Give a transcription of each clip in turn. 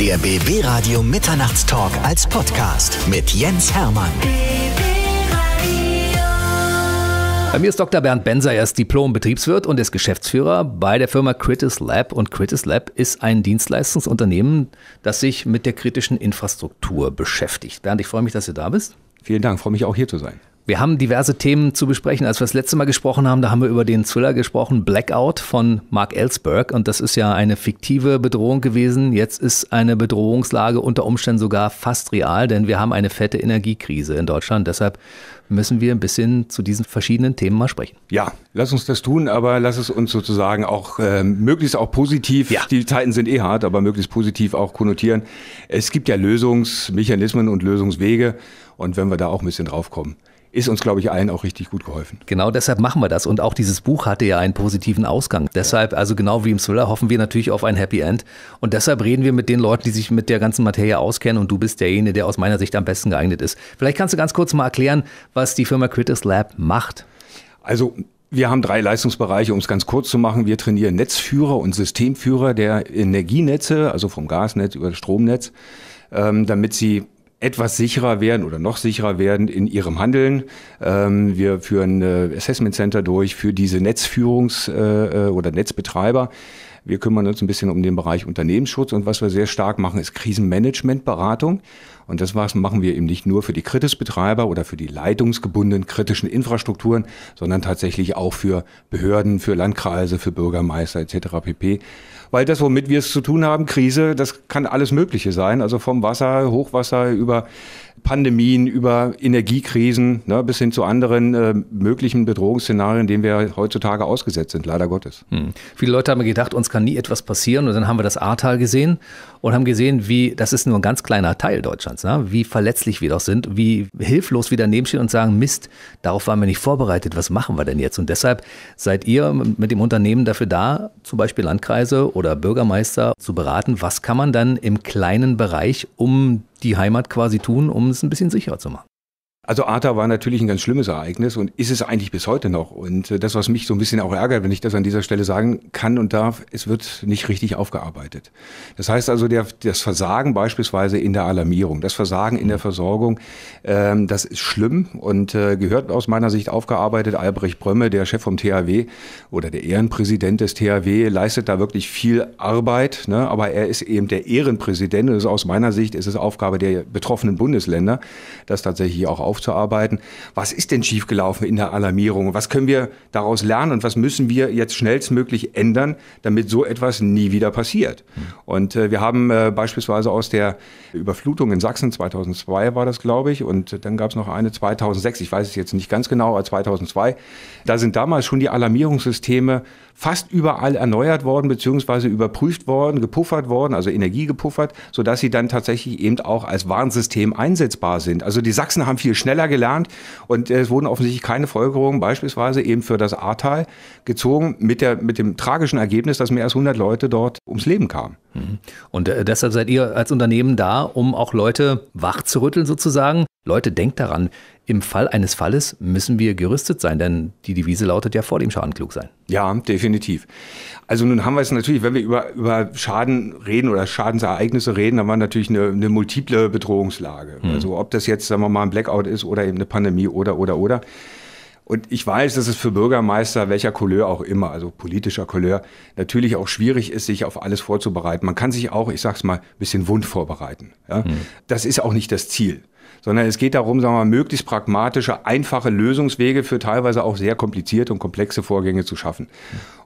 Der BB Radio Mitternachtstalk als Podcast mit Jens Hermann. Bei mir ist Dr. Bernd Benser, er ist Diplom-Betriebswirt und ist Geschäftsführer bei der Firma Critis Lab. Und Critis Lab ist ein Dienstleistungsunternehmen, das sich mit der kritischen Infrastruktur beschäftigt. Bernd, ich freue mich, dass du da bist. Vielen Dank, freue mich auch hier zu sein. Wir haben diverse Themen zu besprechen. Als wir das letzte Mal gesprochen haben, da haben wir über den Thriller gesprochen, Blackout von Mark Ellsberg. Und das ist ja eine fiktive Bedrohung gewesen. Jetzt ist eine Bedrohungslage unter Umständen sogar fast real, denn wir haben eine fette Energiekrise in Deutschland. Deshalb müssen wir ein bisschen zu diesen verschiedenen Themen mal sprechen. Ja, lass uns das tun, aber lass es uns sozusagen auch äh, möglichst auch positiv, ja. die Zeiten sind eh hart, aber möglichst positiv auch konnotieren. Es gibt ja Lösungsmechanismen und Lösungswege und wenn wir da auch ein bisschen drauf kommen ist uns, glaube ich, allen auch richtig gut geholfen. Genau deshalb machen wir das. Und auch dieses Buch hatte ja einen positiven Ausgang. Deshalb, also genau wie im Thriller, hoffen wir natürlich auf ein Happy End. Und deshalb reden wir mit den Leuten, die sich mit der ganzen Materie auskennen. Und du bist derjenige, der aus meiner Sicht am besten geeignet ist. Vielleicht kannst du ganz kurz mal erklären, was die Firma Critis Lab macht. Also wir haben drei Leistungsbereiche, um es ganz kurz zu machen. Wir trainieren Netzführer und Systemführer der Energienetze, also vom Gasnetz über das Stromnetz, ähm, damit sie etwas sicherer werden oder noch sicherer werden in ihrem Handeln. Ähm, wir führen äh, Assessment Center durch für diese Netzführungs- äh, äh, oder Netzbetreiber. Wir kümmern uns ein bisschen um den Bereich Unternehmensschutz und was wir sehr stark machen, ist Krisenmanagementberatung. Und das machen wir eben nicht nur für die Kritisbetreiber oder für die leitungsgebundenen kritischen Infrastrukturen, sondern tatsächlich auch für Behörden, für Landkreise, für Bürgermeister etc. pp weil das, womit wir es zu tun haben, Krise, das kann alles Mögliche sein. Also vom Wasser, Hochwasser über Pandemien, über Energiekrisen ne, bis hin zu anderen äh, möglichen Bedrohungsszenarien, denen wir heutzutage ausgesetzt sind, leider Gottes. Hm. Viele Leute haben gedacht, uns kann nie etwas passieren und dann haben wir das Ahrtal gesehen und haben gesehen, wie, das ist nur ein ganz kleiner Teil Deutschlands, ne? wie verletzlich wir doch sind, wie hilflos wir daneben stehen und sagen, Mist, darauf waren wir nicht vorbereitet, was machen wir denn jetzt? Und deshalb seid ihr mit dem Unternehmen dafür da, zum Beispiel Landkreise oder Bürgermeister zu beraten, was kann man dann im kleinen Bereich um die Heimat quasi tun, um es ein bisschen sicherer zu machen. Also ATA war natürlich ein ganz schlimmes Ereignis und ist es eigentlich bis heute noch. Und äh, das, was mich so ein bisschen auch ärgert, wenn ich das an dieser Stelle sagen kann und darf, es wird nicht richtig aufgearbeitet. Das heißt also, der, das Versagen beispielsweise in der Alarmierung, das Versagen in der Versorgung, ähm, das ist schlimm und äh, gehört aus meiner Sicht aufgearbeitet. Albrecht Brömme, der Chef vom THW oder der Ehrenpräsident des THW, leistet da wirklich viel Arbeit, ne? aber er ist eben der Ehrenpräsident und also aus meiner Sicht ist es Aufgabe der betroffenen Bundesländer, das tatsächlich auch aufzuarbeiten aufzuarbeiten. Was ist denn schiefgelaufen in der Alarmierung? Was können wir daraus lernen und was müssen wir jetzt schnellstmöglich ändern, damit so etwas nie wieder passiert? Und äh, wir haben äh, beispielsweise aus der Überflutung in Sachsen 2002 war das, glaube ich, und dann gab es noch eine 2006, ich weiß es jetzt nicht ganz genau, aber 2002, da sind damals schon die Alarmierungssysteme fast überall erneuert worden, beziehungsweise überprüft worden, gepuffert worden, also Energie gepuffert, sodass sie dann tatsächlich eben auch als Warnsystem einsetzbar sind. Also die Sachsen haben viel schneller gelernt und äh, es wurden offensichtlich keine Folgerungen, beispielsweise eben für das Ahrtal, gezogen, mit, der, mit dem tragischen Ergebnis, dass mehr als 100 Leute dort ums Leben kamen. Mhm. Und äh, deshalb seid ihr als Unternehmen da, um auch Leute wach zu rütteln sozusagen. Leute, denkt daran, im Fall eines Falles müssen wir gerüstet sein, denn die Devise lautet ja vor dem Schaden klug sein. Ja, definitiv. Also nun haben wir es natürlich, wenn wir über, über Schaden reden oder Schadensereignisse reden, dann war natürlich eine, eine multiple Bedrohungslage. Mhm. Also ob das jetzt, sagen wir mal, ein Blackout ist oder eben eine Pandemie oder, oder, oder. Und ich weiß, dass es für Bürgermeister, welcher Couleur auch immer, also politischer Couleur, natürlich auch schwierig ist, sich auf alles vorzubereiten. Man kann sich auch, ich sag's mal, ein bisschen wund vorbereiten. Ja? Mhm. Das ist auch nicht das Ziel sondern es geht darum, sagen wir mal, möglichst pragmatische, einfache Lösungswege für teilweise auch sehr komplizierte und komplexe Vorgänge zu schaffen.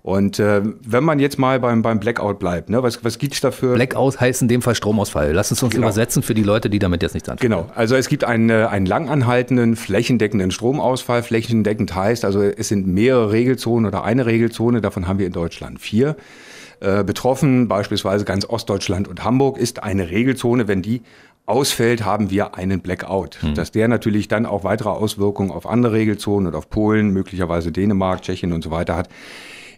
Und äh, wenn man jetzt mal beim, beim Blackout bleibt, ne, was, was gibt's dafür? Blackout heißt in dem Fall Stromausfall. Lass uns uns genau. übersetzen für die Leute, die damit jetzt nichts anfangen. Genau, also es gibt einen, äh, einen langanhaltenden, flächendeckenden Stromausfall. Flächendeckend heißt, also es sind mehrere Regelzonen oder eine Regelzone, davon haben wir in Deutschland vier äh, betroffen, beispielsweise ganz Ostdeutschland und Hamburg, ist eine Regelzone, wenn die ausfällt, haben wir einen Blackout. Hm. Dass der natürlich dann auch weitere Auswirkungen auf andere Regelzonen und auf Polen, möglicherweise Dänemark, Tschechien und so weiter hat,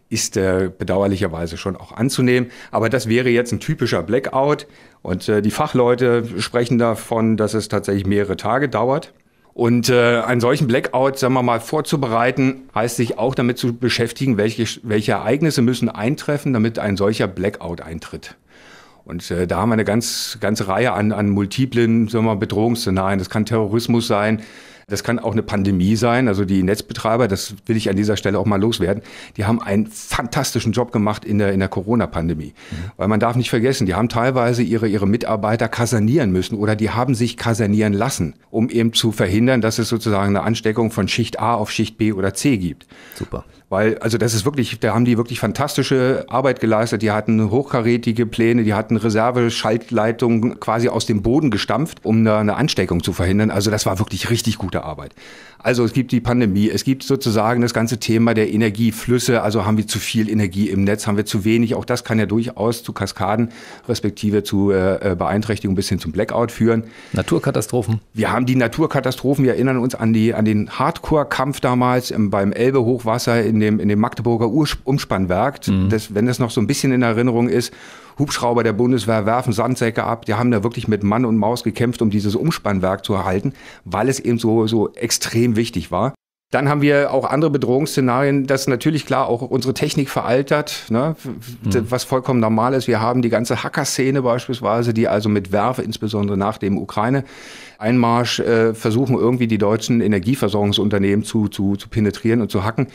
ist äh, bedauerlicherweise schon auch anzunehmen. Aber das wäre jetzt ein typischer Blackout. Und äh, die Fachleute sprechen davon, dass es tatsächlich mehrere Tage dauert. Und äh, einen solchen Blackout, sagen wir mal, vorzubereiten, heißt sich auch damit zu beschäftigen, welche, welche Ereignisse müssen eintreffen, damit ein solcher Blackout eintritt. Und äh, da haben wir eine ganz, ganze Reihe an, an multiplen sagen wir mal, Bedrohungsszenarien. Das kann Terrorismus sein, das kann auch eine Pandemie sein. Also die Netzbetreiber, das will ich an dieser Stelle auch mal loswerden, die haben einen fantastischen Job gemacht in der, in der Corona-Pandemie. Mhm. Weil man darf nicht vergessen, die haben teilweise ihre, ihre Mitarbeiter kasernieren müssen oder die haben sich kasernieren lassen, um eben zu verhindern, dass es sozusagen eine Ansteckung von Schicht A auf Schicht B oder C gibt. Super. Weil, also das ist wirklich, da haben die wirklich fantastische Arbeit geleistet. Die hatten hochkarätige Pläne, die hatten Reserveschaltleitungen quasi aus dem Boden gestampft, um da eine Ansteckung zu verhindern. Also das war wirklich richtig gute Arbeit. Also es gibt die Pandemie, es gibt sozusagen das ganze Thema der Energieflüsse, also haben wir zu viel Energie im Netz, haben wir zu wenig, auch das kann ja durchaus zu Kaskaden respektive zu äh, äh, Beeinträchtigungen bis hin zum Blackout führen. Naturkatastrophen. Wir haben die Naturkatastrophen, wir erinnern uns an, die, an den Hardcore-Kampf damals im, beim Elbe-Hochwasser in dem, in dem Magdeburger Ur Umspannwerk, mhm. das, wenn das noch so ein bisschen in Erinnerung ist. Hubschrauber der Bundeswehr werfen Sandsäcke ab. Die haben da wirklich mit Mann und Maus gekämpft, um dieses Umspannwerk zu erhalten, weil es eben so, so extrem wichtig war. Dann haben wir auch andere Bedrohungsszenarien, dass natürlich klar auch unsere Technik veraltert, ne? mhm. was vollkommen normal ist. Wir haben die ganze Hacker-Szene beispielsweise, die also mit Werfe, insbesondere nach dem Ukraine-Einmarsch, äh, versuchen irgendwie die deutschen Energieversorgungsunternehmen zu, zu, zu penetrieren und zu hacken.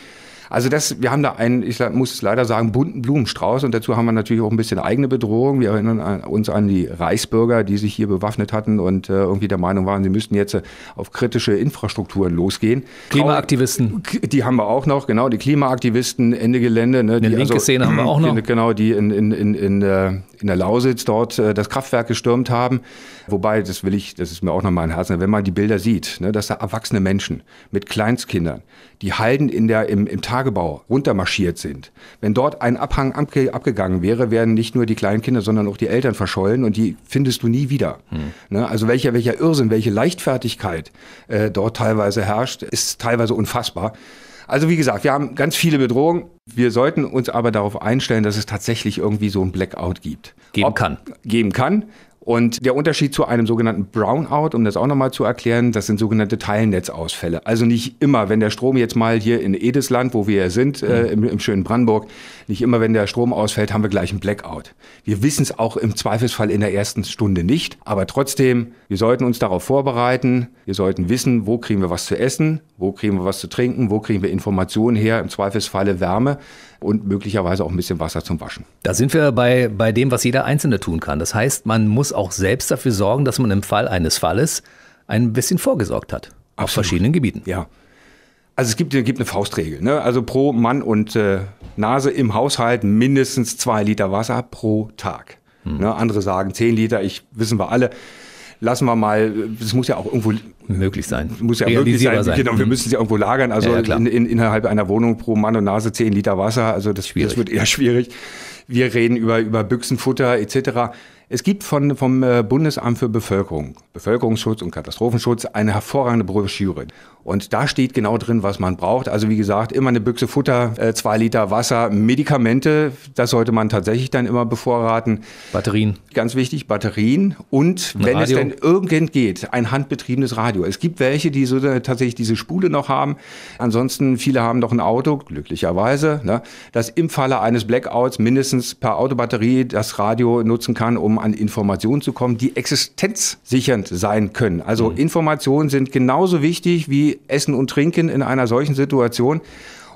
Also das, wir haben da einen, ich muss leider sagen, bunten Blumenstrauß und dazu haben wir natürlich auch ein bisschen eigene Bedrohung. Wir erinnern uns an die Reichsbürger, die sich hier bewaffnet hatten und äh, irgendwie der Meinung waren, sie müssten jetzt äh, auf kritische Infrastrukturen losgehen. Klimaaktivisten. Die haben wir auch noch, genau, die Klimaaktivisten, Ende Gelände. Ne, die, linke also, Szene haben wir auch noch. Ne, genau, die in, in, in, in, äh, in der Lausitz dort äh, das Kraftwerk gestürmt haben. Wobei, das will ich, das ist mir auch noch mal ein Herz, wenn man die Bilder sieht, ne, dass da erwachsene Menschen mit Kleinstkindern, die Halden in der, im, im Tagebau runtermarschiert sind. Wenn dort ein Abhang abge, abgegangen wäre, wären nicht nur die Kleinkinder, sondern auch die Eltern verschollen und die findest du nie wieder. Hm. Ne, also welcher, welcher Irrsinn, welche Leichtfertigkeit äh, dort teilweise herrscht, ist teilweise unfassbar. Also wie gesagt, wir haben ganz viele Bedrohungen. Wir sollten uns aber darauf einstellen, dass es tatsächlich irgendwie so ein Blackout gibt. Geben Ob, kann. Geben kann. Und der Unterschied zu einem sogenannten Brownout, um das auch nochmal zu erklären, das sind sogenannte Teilnetzausfälle. Also nicht immer, wenn der Strom jetzt mal hier in Edesland, wo wir ja sind, äh, mhm. äh, im, im, schönen Brandenburg, nicht immer, wenn der Strom ausfällt, haben wir gleich einen Blackout. Wir wissen es auch im Zweifelsfall in der ersten Stunde nicht, aber trotzdem, wir sollten uns darauf vorbereiten, wir sollten wissen, wo kriegen wir was zu essen, wo kriegen wir was zu trinken? Wo kriegen wir Informationen her? Im Zweifelsfalle Wärme und möglicherweise auch ein bisschen Wasser zum Waschen. Da sind wir bei, bei dem, was jeder Einzelne tun kann. Das heißt, man muss auch selbst dafür sorgen, dass man im Fall eines Falles ein bisschen vorgesorgt hat. Absolut. Auf verschiedenen Gebieten. Ja. Also es gibt, gibt eine Faustregel. Ne? Also pro Mann und äh, Nase im Haushalt mindestens zwei Liter Wasser pro Tag. Hm. Ne? Andere sagen zehn Liter, ich wissen wir alle lassen wir mal, es muss ja auch irgendwo möglich sein. Muss ja möglich sein. sein. Genau, wir mhm. müssen sie irgendwo lagern. Also ja, ja, in, in, innerhalb einer Wohnung pro Mann und Nase 10 Liter Wasser. Also das, das wird eher schwierig. Wir reden über, über Büchsenfutter etc. Es gibt von, vom äh, Bundesamt für Bevölkerung, Bevölkerungsschutz und Katastrophenschutz eine hervorragende Broschüre. Und da steht genau drin, was man braucht. Also wie gesagt, immer eine Büchse Futter, äh, zwei Liter Wasser, Medikamente, das sollte man tatsächlich dann immer bevorraten. Batterien. Ganz wichtig, Batterien. Und wenn es denn irgendwann geht, ein handbetriebenes Radio. Es gibt welche, die so äh, tatsächlich diese Spule noch haben. Ansonsten, viele haben noch ein Auto, glücklicherweise, ne, das im Falle eines Blackouts mindestens per Autobatterie das Radio nutzen kann, um um an Informationen zu kommen, die existenzsichernd sein können. Also mhm. Informationen sind genauso wichtig wie Essen und Trinken in einer solchen Situation.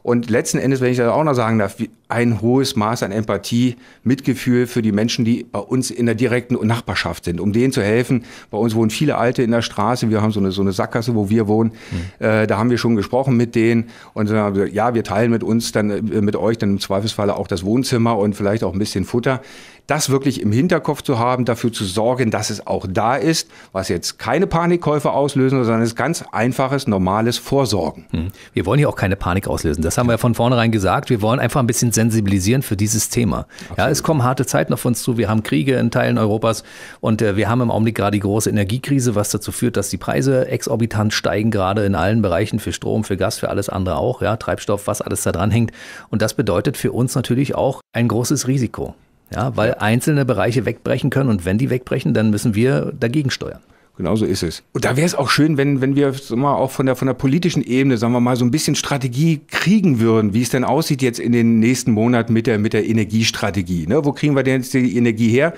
Und letzten Endes, wenn ich das auch noch sagen darf, ein hohes Maß an Empathie, Mitgefühl für die Menschen, die bei uns in der direkten Nachbarschaft sind, um denen zu helfen. Bei uns wohnen viele Alte in der Straße, wir haben so eine, so eine Sackgasse, wo wir wohnen. Mhm. Äh, da haben wir schon gesprochen mit denen und äh, ja, wir teilen mit uns dann, äh, mit euch dann im Zweifelsfalle auch das Wohnzimmer und vielleicht auch ein bisschen Futter. Das wirklich im Hinterkopf zu haben, dafür zu sorgen, dass es auch da ist, was jetzt keine Panikkäufe auslösen, sondern es ganz einfaches, normales Vorsorgen. Mhm. Wir wollen hier auch keine Panik auslösen. Das haben wir ja genau. von vornherein gesagt. Wir wollen einfach ein bisschen sensibilisieren für dieses Thema. Absolut. Ja, es kommen harte Zeiten auf uns zu. Wir haben Kriege in Teilen Europas und äh, wir haben im Augenblick gerade die große Energiekrise, was dazu führt, dass die Preise exorbitant steigen, gerade in allen Bereichen für Strom, für Gas, für alles andere auch, ja, Treibstoff, was alles da dran hängt. Und das bedeutet für uns natürlich auch ein großes Risiko. Ja, weil einzelne Bereiche wegbrechen können und wenn die wegbrechen, dann müssen wir dagegen steuern. Genauso ist es. Und da wäre es auch schön, wenn, wenn wir mal auch von der, von der politischen Ebene, sagen wir mal, so ein bisschen Strategie kriegen würden, wie es denn aussieht jetzt in den nächsten Monaten mit der, mit der Energiestrategie. Ne? Wo kriegen wir denn jetzt die Energie her,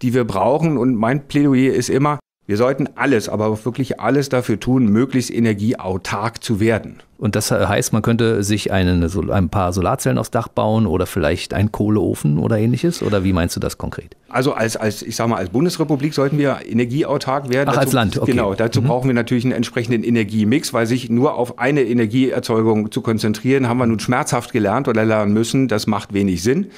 die wir brauchen? Und mein Plädoyer ist immer, wir sollten alles, aber auch wirklich alles dafür tun, möglichst energieautark zu werden. Und das heißt, man könnte sich einen, ein paar Solarzellen aufs Dach bauen oder vielleicht einen Kohleofen oder ähnliches? Oder wie meinst du das konkret? Also als, als ich sag mal, als Bundesrepublik sollten wir energieautark werden. Ach, dazu, als Land, okay. Genau, dazu mhm. brauchen wir natürlich einen entsprechenden Energiemix, weil sich nur auf eine Energieerzeugung zu konzentrieren, haben wir nun schmerzhaft gelernt oder lernen müssen, das macht wenig Sinn.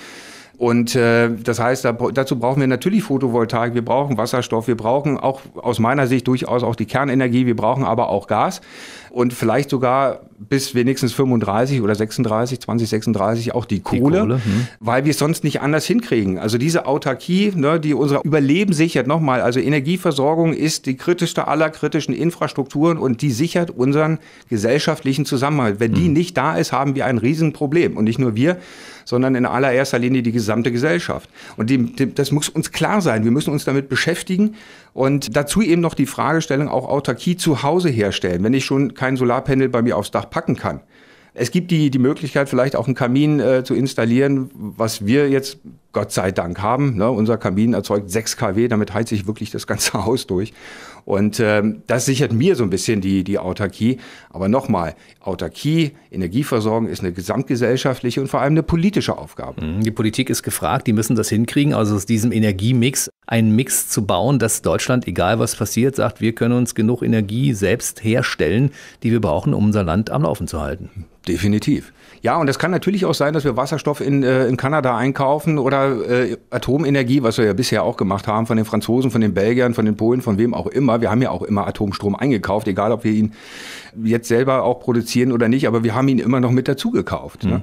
Und äh, das heißt, da, dazu brauchen wir natürlich Photovoltaik, wir brauchen Wasserstoff, wir brauchen auch aus meiner Sicht durchaus auch die Kernenergie, wir brauchen aber auch Gas und vielleicht sogar bis wenigstens 35 oder 36, 2036 auch die Kohle, die Kohle hm. weil wir es sonst nicht anders hinkriegen. Also diese Autarkie, ne, die unser Überleben sichert, nochmal, also Energieversorgung ist die kritischste aller kritischen Infrastrukturen und die sichert unseren gesellschaftlichen Zusammenhalt. Wenn hm. die nicht da ist, haben wir ein Riesenproblem. Und nicht nur wir, sondern in allererster Linie die gesamte Gesellschaft. Und die, die, das muss uns klar sein. Wir müssen uns damit beschäftigen, und dazu eben noch die Fragestellung, auch Autarkie zu Hause herstellen, wenn ich schon kein Solarpanel bei mir aufs Dach packen kann. Es gibt die, die Möglichkeit, vielleicht auch einen Kamin äh, zu installieren, was wir jetzt Gott sei Dank haben. Ne? Unser Kamin erzeugt 6 kW, damit heize ich wirklich das ganze Haus durch. Und ähm, das sichert mir so ein bisschen die, die Autarkie. Aber nochmal, Autarkie, Energieversorgung ist eine gesamtgesellschaftliche und vor allem eine politische Aufgabe. Mhm, die Politik ist gefragt, die müssen das hinkriegen, also aus diesem Energiemix einen Mix zu bauen, dass Deutschland, egal was passiert, sagt, wir können uns genug Energie selbst herstellen, die wir brauchen, um unser Land am Laufen zu halten. Definitiv. Ja, und es kann natürlich auch sein, dass wir Wasserstoff in, äh, in Kanada einkaufen oder äh, Atomenergie, was wir ja bisher auch gemacht haben, von den Franzosen, von den Belgiern, von den Polen, von wem auch immer. Wir haben ja auch immer Atomstrom eingekauft, egal ob wir ihn jetzt selber auch produzieren oder nicht, aber wir haben ihn immer noch mit dazu gekauft. Ne? Mhm. Ne?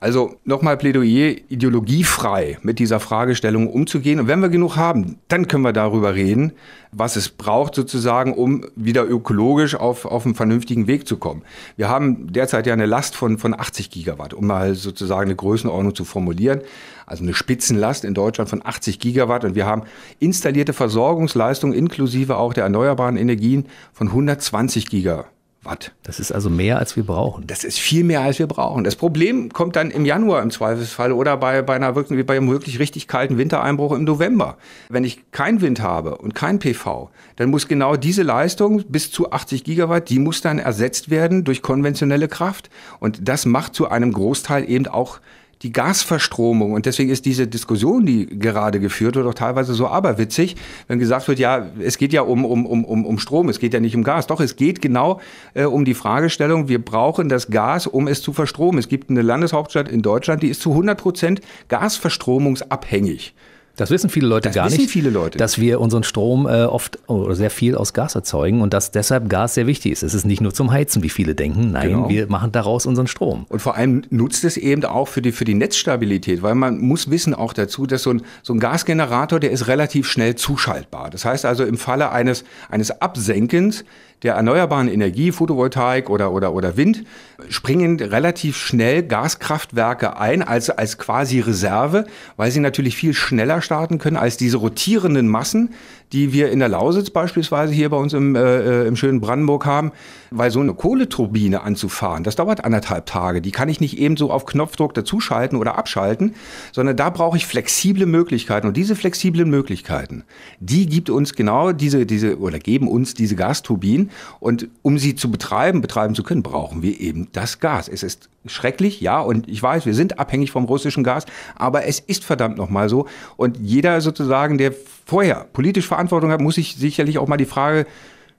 Also nochmal Plädoyer, ideologiefrei mit dieser Fragestellung umzugehen. Und wenn wir genug haben, dann können wir darüber reden, was es braucht sozusagen, um wieder ökologisch auf, auf einen vernünftigen Weg zu kommen. Wir haben derzeit ja eine Last von, von 80 Gigawatt, um mal sozusagen eine Größenordnung zu formulieren. Also eine Spitzenlast in Deutschland von 80 Gigawatt. Und wir haben installierte Versorgungsleistungen inklusive auch der erneuerbaren Energien von 120 Gigawatt. Watt. Das ist also mehr, als wir brauchen. Das ist viel mehr, als wir brauchen. Das Problem kommt dann im Januar im Zweifelsfall oder bei, bei, einer wirklich, bei einem wirklich richtig kalten Wintereinbruch im November. Wenn ich keinen Wind habe und kein PV, dann muss genau diese Leistung bis zu 80 Gigawatt, die muss dann ersetzt werden durch konventionelle Kraft. Und das macht zu einem Großteil eben auch die Gasverstromung. Und deswegen ist diese Diskussion, die gerade geführt wird, auch teilweise so aberwitzig, wenn gesagt wird, ja, es geht ja um, um, um, um Strom, es geht ja nicht um Gas. Doch, es geht genau äh, um die Fragestellung, wir brauchen das Gas, um es zu verstromen. Es gibt eine Landeshauptstadt in Deutschland, die ist zu 100 Prozent gasverstromungsabhängig. Das wissen viele Leute das gar nicht. Das wissen viele Leute. Dass wir unseren Strom äh, oft oder sehr viel aus Gas erzeugen und dass deshalb Gas sehr wichtig ist. Es ist nicht nur zum Heizen, wie viele denken. Nein, genau. wir machen daraus unseren Strom. Und vor allem nutzt es eben auch für die, für die Netzstabilität, weil man muss wissen auch dazu, dass so ein, so ein Gasgenerator, der ist relativ schnell zuschaltbar. Das heißt also im Falle eines, eines Absenkens der erneuerbaren Energie, Photovoltaik oder, oder, oder Wind, springen relativ schnell Gaskraftwerke ein, als, als quasi Reserve, weil sie natürlich viel schneller starten können als diese rotierenden Massen, die wir in der Lausitz beispielsweise hier bei uns im, äh, im schönen Brandenburg haben. Weil so eine Kohleturbine anzufahren, das dauert anderthalb Tage. Die kann ich nicht eben so auf Knopfdruck dazuschalten oder abschalten, sondern da brauche ich flexible Möglichkeiten. Und diese flexiblen Möglichkeiten, die gibt uns genau diese, diese oder geben uns diese Gasturbinen, und um sie zu betreiben, betreiben zu können, brauchen wir eben das Gas. Es ist schrecklich, ja, und ich weiß, wir sind abhängig vom russischen Gas, aber es ist verdammt nochmal so. Und jeder sozusagen, der vorher politisch Verantwortung hat, muss sich sicherlich auch mal die Frage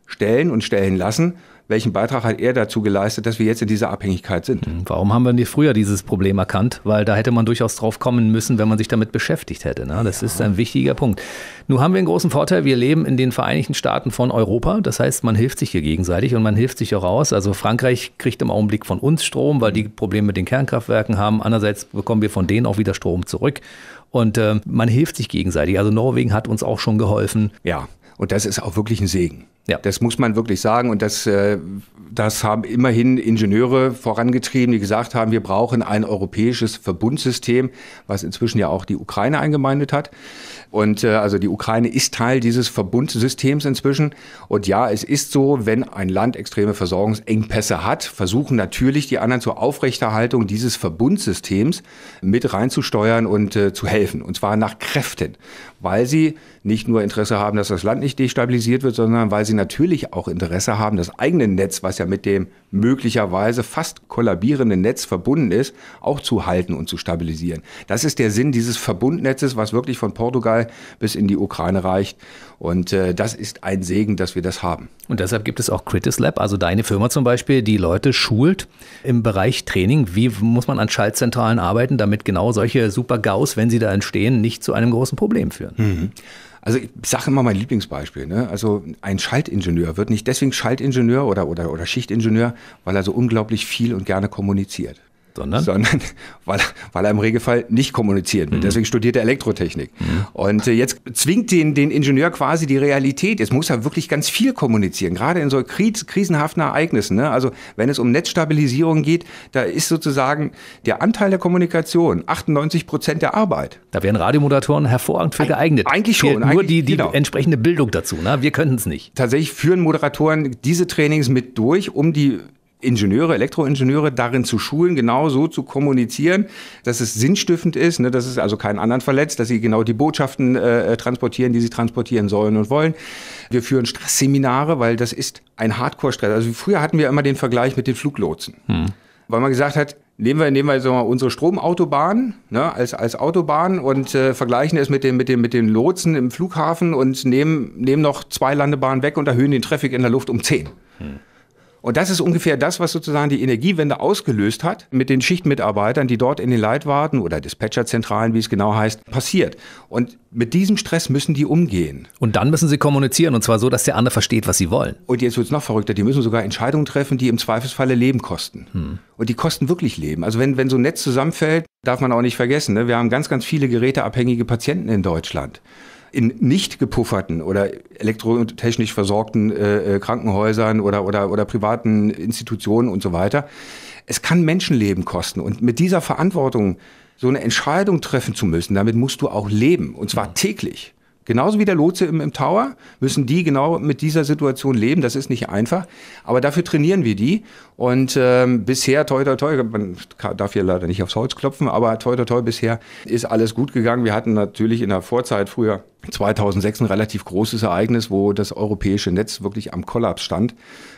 stellen und stellen lassen, welchen Beitrag hat er dazu geleistet, dass wir jetzt in dieser Abhängigkeit sind? Hm, warum haben wir nicht früher dieses Problem erkannt? Weil da hätte man durchaus drauf kommen müssen, wenn man sich damit beschäftigt hätte. Ne? Das ja. ist ein wichtiger Punkt. Nun haben wir einen großen Vorteil. Wir leben in den Vereinigten Staaten von Europa. Das heißt, man hilft sich hier gegenseitig und man hilft sich auch aus. Also Frankreich kriegt im Augenblick von uns Strom, weil die Probleme mit den Kernkraftwerken haben. Andererseits bekommen wir von denen auch wieder Strom zurück. Und äh, man hilft sich gegenseitig. Also Norwegen hat uns auch schon geholfen. Ja, und das ist auch wirklich ein Segen. Ja. Das muss man wirklich sagen. Und das, äh, das haben immerhin Ingenieure vorangetrieben, die gesagt haben, wir brauchen ein europäisches Verbundsystem, was inzwischen ja auch die Ukraine eingemeindet hat. Und äh, also die Ukraine ist Teil dieses Verbundsystems inzwischen. Und ja, es ist so, wenn ein Land extreme Versorgungsengpässe hat, versuchen natürlich die anderen zur Aufrechterhaltung dieses Verbundsystems mit reinzusteuern und äh, zu helfen. Und zwar nach Kräften, weil sie nicht nur Interesse haben, dass das Land nicht destabilisiert wird, sondern weil sie natürlich auch Interesse haben, das eigene Netz, was ja mit dem möglicherweise fast kollabierende Netz verbunden ist, auch zu halten und zu stabilisieren. Das ist der Sinn dieses Verbundnetzes, was wirklich von Portugal bis in die Ukraine reicht. Und äh, das ist ein Segen, dass wir das haben. Und deshalb gibt es auch Critis Lab, also deine Firma zum Beispiel, die Leute schult im Bereich Training. Wie muss man an Schaltzentralen arbeiten, damit genau solche Super-GAUs, wenn sie da entstehen, nicht zu einem großen Problem führen? Mhm. Also ich sage immer mein Lieblingsbeispiel. Ne? Also ein Schaltingenieur wird nicht deswegen Schaltingenieur oder, oder, oder Schichtingenieur, weil er so unglaublich viel und gerne kommuniziert. Sondern? Sondern weil, weil er im Regelfall nicht kommuniziert wird. Mhm. Deswegen studiert er Elektrotechnik. Mhm. Und äh, jetzt zwingt den, den Ingenieur quasi die Realität. Jetzt muss er wirklich ganz viel kommunizieren, gerade in so kris krisenhaften Ereignissen. Ne? Also wenn es um Netzstabilisierung geht, da ist sozusagen der Anteil der Kommunikation 98 Prozent der Arbeit. Da wären Radiomoderatoren hervorragend für Eig geeignet. Eigentlich schon. Nur eigentlich, die, die genau. entsprechende Bildung dazu. Ne? Wir könnten es nicht. Tatsächlich führen Moderatoren diese Trainings mit durch, um die Ingenieure, Elektroingenieure darin zu schulen, genau so zu kommunizieren, dass es sinnstiftend ist, ne, dass es also keinen anderen verletzt, dass sie genau die Botschaften äh, äh, transportieren, die sie transportieren sollen und wollen. Wir führen Stressseminare, weil das ist ein Hardcore-Stress. Also früher hatten wir immer den Vergleich mit den Fluglotsen. Hm. Weil man gesagt hat, Nehmen wir, nehmen wir so mal unsere Stromautobahn ne, als, als Autobahn und äh, vergleichen es mit, dem, mit, dem, mit den Lotsen im Flughafen und nehmen, nehmen noch zwei Landebahnen weg und erhöhen den Traffic in der Luft um zehn. Hm. Und das ist ungefähr das, was sozusagen die Energiewende ausgelöst hat mit den Schichtmitarbeitern, die dort in den Leitwarten oder Dispatcherzentralen, wie es genau heißt, passiert. Und mit diesem Stress müssen die umgehen. Und dann müssen sie kommunizieren und zwar so, dass der andere versteht, was sie wollen. Und jetzt wird es noch verrückter, die müssen sogar Entscheidungen treffen, die im Zweifelsfalle Leben kosten. Hm. Und die kosten wirklich Leben. Also wenn, wenn so ein Netz zusammenfällt, darf man auch nicht vergessen, ne? wir haben ganz, ganz viele geräteabhängige Patienten in Deutschland in nicht gepufferten oder elektrotechnisch versorgten äh, äh, Krankenhäusern oder, oder, oder privaten Institutionen und so weiter. Es kann Menschenleben kosten. Und mit dieser Verantwortung so eine Entscheidung treffen zu müssen, damit musst du auch leben. Und zwar täglich. Genauso wie der Lotse im, im, Tower müssen die genau mit dieser Situation leben. Das ist nicht einfach, aber dafür trainieren wir die. Und ähm, bisher, toi, toi, toi, man darf hier leider nicht aufs Holz klopfen, aber toi, toi, toi, bisher ist alles gut gegangen. Wir hatten natürlich in der Vorzeit früher 2006 ein relativ großes Ereignis, wo das europäische Netz wirklich am Kollaps stand,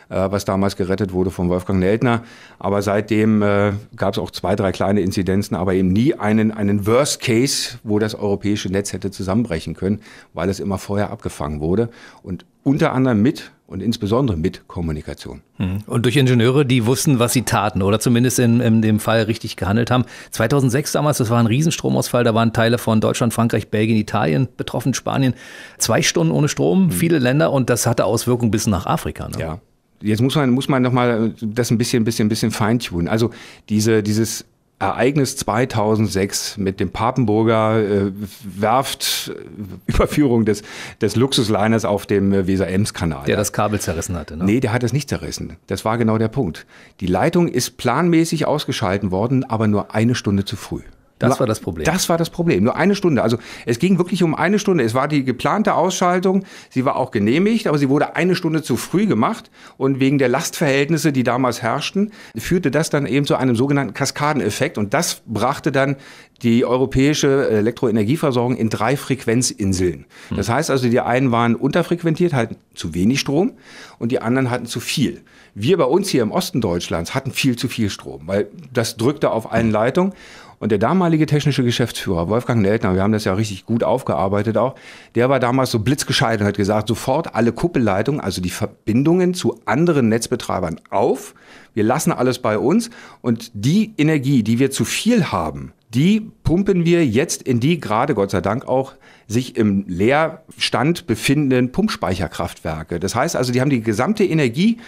äh, was damals gerettet wurde von Wolfgang Neltner. Aber seitdem äh, gab es auch zwei, drei kleine Inzidenzen, aber eben nie einen, einen Worst Case, wo das europäische Netz hätte zusammenbrechen können, weil es immer vorher abgefangen wurde. Und unter anderem mit und insbesondere mit Kommunikation. Mhm. Und durch Ingenieure, die wussten, was sie taten oder zumindest in, in, dem Fall richtig gehandelt haben. 2006 damals, das war ein Riesenstromausfall, da waren Teile von Deutschland, Frankreich, Belgien, Italien betroffen, Spanien. Zwei Stunden ohne Strom, mhm. viele Länder und das hatte Auswirkungen bis nach Afrika. Ne? Ja. Jetzt muss man, muss man nochmal äh, das ein bisschen, bisschen, bisschen feintunen. Also diese, dieses Ereignis 2006 mit dem Papenburger äh, Werft äh, Überführung des, des Luxusliners auf dem äh, Weser-Ems-Kanal. Der das Kabel zerrissen hatte, ne? Nee, der hat es nicht zerrissen. Das war genau der Punkt. Die Leitung ist planmäßig ausgeschalten worden, aber nur eine Stunde zu früh. Das war das Problem. Das war das Problem. Nur eine Stunde. Also es ging wirklich um eine Stunde. Es war die geplante Ausschaltung. Sie war auch genehmigt, aber sie wurde eine Stunde zu früh gemacht. Und wegen der Lastverhältnisse, die damals herrschten, führte das dann eben zu einem sogenannten Kaskadeneffekt. Und das brachte dann die europäische Elektroenergieversorgung in drei Frequenzinseln. Hm. Das heißt also, die einen waren unterfrequentiert, hatten zu wenig Strom und die anderen hatten zu viel. Wir bei uns hier im Osten Deutschlands hatten viel zu viel Strom, weil das drückte auf allen hm. Leitungen. Und der damalige technische Geschäftsführer, Wolfgang Neltner, wir haben das ja richtig gut aufgearbeitet auch, der war damals so blitzgescheit und hat gesagt, sofort alle Kuppelleitungen, also die Verbindungen zu anderen Netzbetreibern auf. Wir lassen alles bei uns und die Energie, die wir zu viel haben, die pumpen wir jetzt in die gerade, Gott sei Dank, auch sich im Leerstand befindenden Pumpspeicherkraftwerke. Das heißt also, die haben die gesamte Energie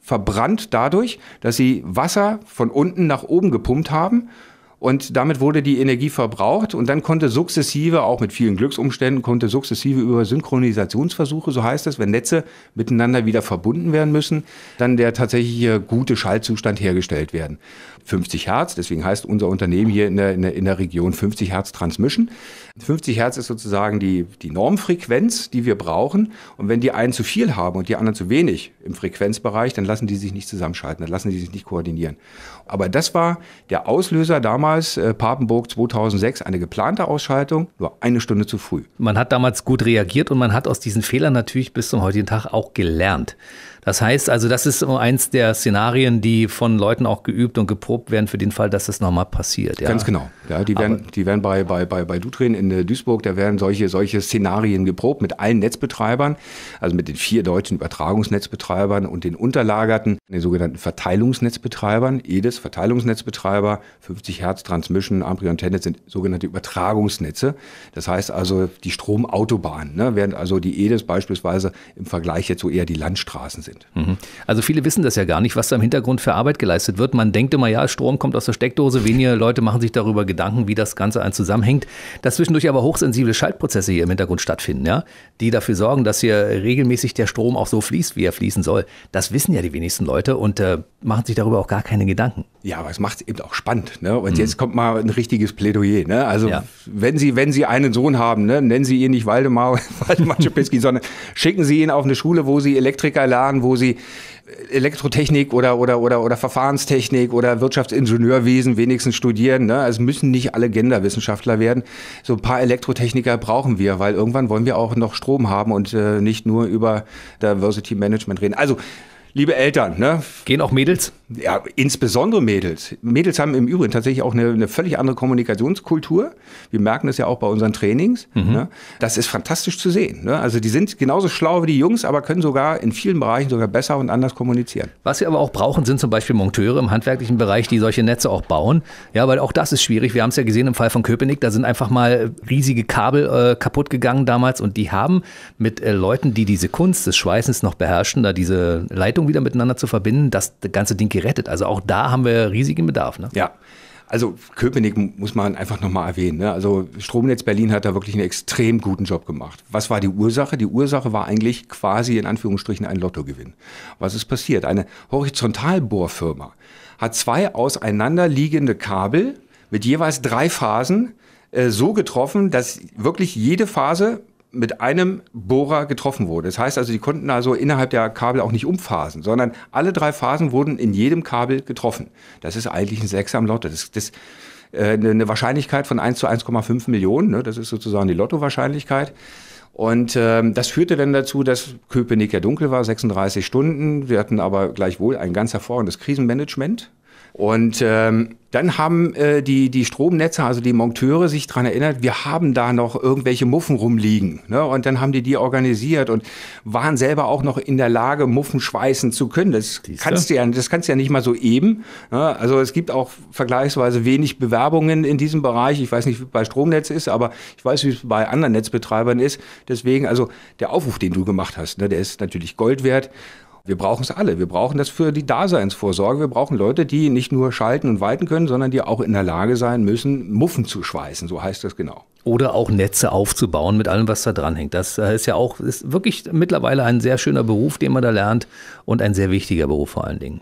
verbrannt dadurch, dass sie Wasser von unten nach oben gepumpt haben und damit wurde die Energie verbraucht und dann konnte sukzessive, auch mit vielen Glücksumständen, konnte sukzessive über Synchronisationsversuche, so heißt es, wenn Netze miteinander wieder verbunden werden müssen, dann der tatsächliche gute Schallzustand hergestellt werden. 50 Hertz. Deswegen heißt unser Unternehmen hier in der, in der, in der Region 50 Hertz Transmission. 50 Hertz ist sozusagen die, die Normfrequenz, die wir brauchen. Und wenn die einen zu viel haben und die anderen zu wenig im Frequenzbereich, dann lassen die sich nicht zusammenschalten, dann lassen die sich nicht koordinieren. Aber das war der Auslöser damals, äh, Papenburg 2006, eine geplante Ausschaltung, nur eine Stunde zu früh. Man hat damals gut reagiert und man hat aus diesen Fehlern natürlich bis zum heutigen Tag auch gelernt. Das heißt also, das ist eins der Szenarien, die von Leuten auch geübt und geprobt werden für den Fall, dass das nochmal passiert. Ja. Ganz genau. Ja, die werden, die werden bei, bei, bei, bei Dutrin in äh, Duisburg, da werden solche, solche Szenarien geprobt mit allen Netzbetreibern, also mit den vier deutschen Übertragungsnetzbetreibern und den Unterlagerten, den sogenannten Verteilungsnetzbetreibern. Jedes Verteilungsnetzbetreiber, 50 Hertz Transmission, Ampere antenne sind sogenannte Übertragungsnetze. Das heißt also die Stromautobahnen, ne, während also die EDES beispielsweise im Vergleich jetzt so eher die Landstraßen sind sind. Also viele wissen das ja gar nicht, was da im Hintergrund für Arbeit geleistet wird. Man denkt immer, ja, Strom kommt aus der Steckdose, wenige Leute machen sich darüber Gedanken, wie das Ganze ein zusammenhängt. Dass zwischendurch aber hochsensible Schaltprozesse hier im Hintergrund stattfinden, ja, die dafür sorgen, dass hier regelmäßig der Strom auch so fließt, wie er fließen soll. Das wissen ja die wenigsten Leute und äh, machen sich darüber auch gar keine Gedanken. Ja, aber es macht es eben auch spannend. Ne? Und mhm. jetzt kommt mal ein richtiges Plädoyer. Ne? Also ja. wenn Sie, wenn Sie einen Sohn haben, ne, nennen Sie ihn nicht Waldemar, Waldemar Czepiski, sondern schicken Sie ihn auf eine Schule, wo Sie Elektriker lernen, wo Sie äh, Elektrotechnik oder, oder, oder, oder Verfahrenstechnik oder Wirtschaftsingenieurwesen wenigstens studieren. Ne? Also müssen nicht alle Genderwissenschaftler werden. So ein paar Elektrotechniker brauchen wir, weil irgendwann wollen wir auch noch Strom haben und äh, nicht nur über Diversity Management reden. Also, liebe Eltern, ne? Gehen auch Mädels? Ja, insbesondere Mädels. Mädels haben im Übrigen tatsächlich auch eine, eine völlig andere Kommunikationskultur. Wir merken das ja auch bei unseren Trainings. Mhm. Ne? Das ist fantastisch zu sehen. Ne? Also die sind genauso schlau wie die Jungs, aber können sogar in vielen Bereichen sogar besser und anders kommunizieren. Was wir aber auch brauchen, sind zum Beispiel Monteure im handwerklichen Bereich, die solche Netze auch bauen. Ja, weil auch das ist schwierig. Wir haben es ja gesehen im Fall von Köpenick, da sind einfach mal riesige Kabel äh, kaputt gegangen damals und die haben mit äh, Leuten, die diese Kunst des Schweißens noch beherrschen, da diese Leitung wieder miteinander zu verbinden, das ganze Ding gerettet. Also auch da haben wir riesigen Bedarf. Ne? Ja. Also Köpenick muss man einfach nochmal erwähnen. Ne? Also Stromnetz Berlin hat da wirklich einen extrem guten Job gemacht. Was war die Ursache? Die Ursache war eigentlich quasi in Anführungsstrichen ein Lottogewinn. Was ist passiert? Eine Horizontalbohrfirma hat zwei auseinanderliegende Kabel mit jeweils drei Phasen äh, so getroffen, dass wirklich jede Phase mit einem Bohrer getroffen wurde. Das heißt also, die konnten also innerhalb der Kabel auch nicht umphasen, sondern alle drei Phasen wurden in jedem Kabel getroffen. Das ist eigentlich ein Sechser am Lotto. Das, das, äh, eine Wahrscheinlichkeit von 1 zu 1,5 Millionen. Ne? Das ist sozusagen die Lotto-Wahrscheinlichkeit. Und ähm, das führte dann dazu, dass Köpenick ja dunkel war, 36 Stunden. Wir hatten aber gleichwohl ein ganz hervorragendes Krisenmanagement. Und ähm, dann haben äh, die, die Stromnetze, also die Monteure, sich daran erinnert, wir haben da noch irgendwelche Muffen rumliegen. Ne? Und dann haben die die organisiert und waren selber auch noch in der Lage, Muffen schweißen zu können. Das kannst du ja, das kannst du ja nicht mal so eben. Ne? Also es gibt auch vergleichsweise wenig Bewerbungen in diesem Bereich. Ich weiß nicht, wie es bei Stromnetz ist, aber ich weiß, wie es bei anderen Netzbetreibern ist. Deswegen, also der Aufruf, den du gemacht hast, ne, der ist natürlich Gold wert. Wir brauchen es alle. Wir brauchen das für die Daseinsvorsorge. Wir brauchen Leute, die nicht nur schalten und walten können, sondern die auch in der Lage sein müssen, Muffen zu schweißen. So heißt das genau. Oder auch Netze aufzubauen mit allem, was da dranhängt. Das äh, ist ja auch ist wirklich mittlerweile ein sehr schöner Beruf, den man da lernt und ein sehr wichtiger Beruf vor allen Dingen.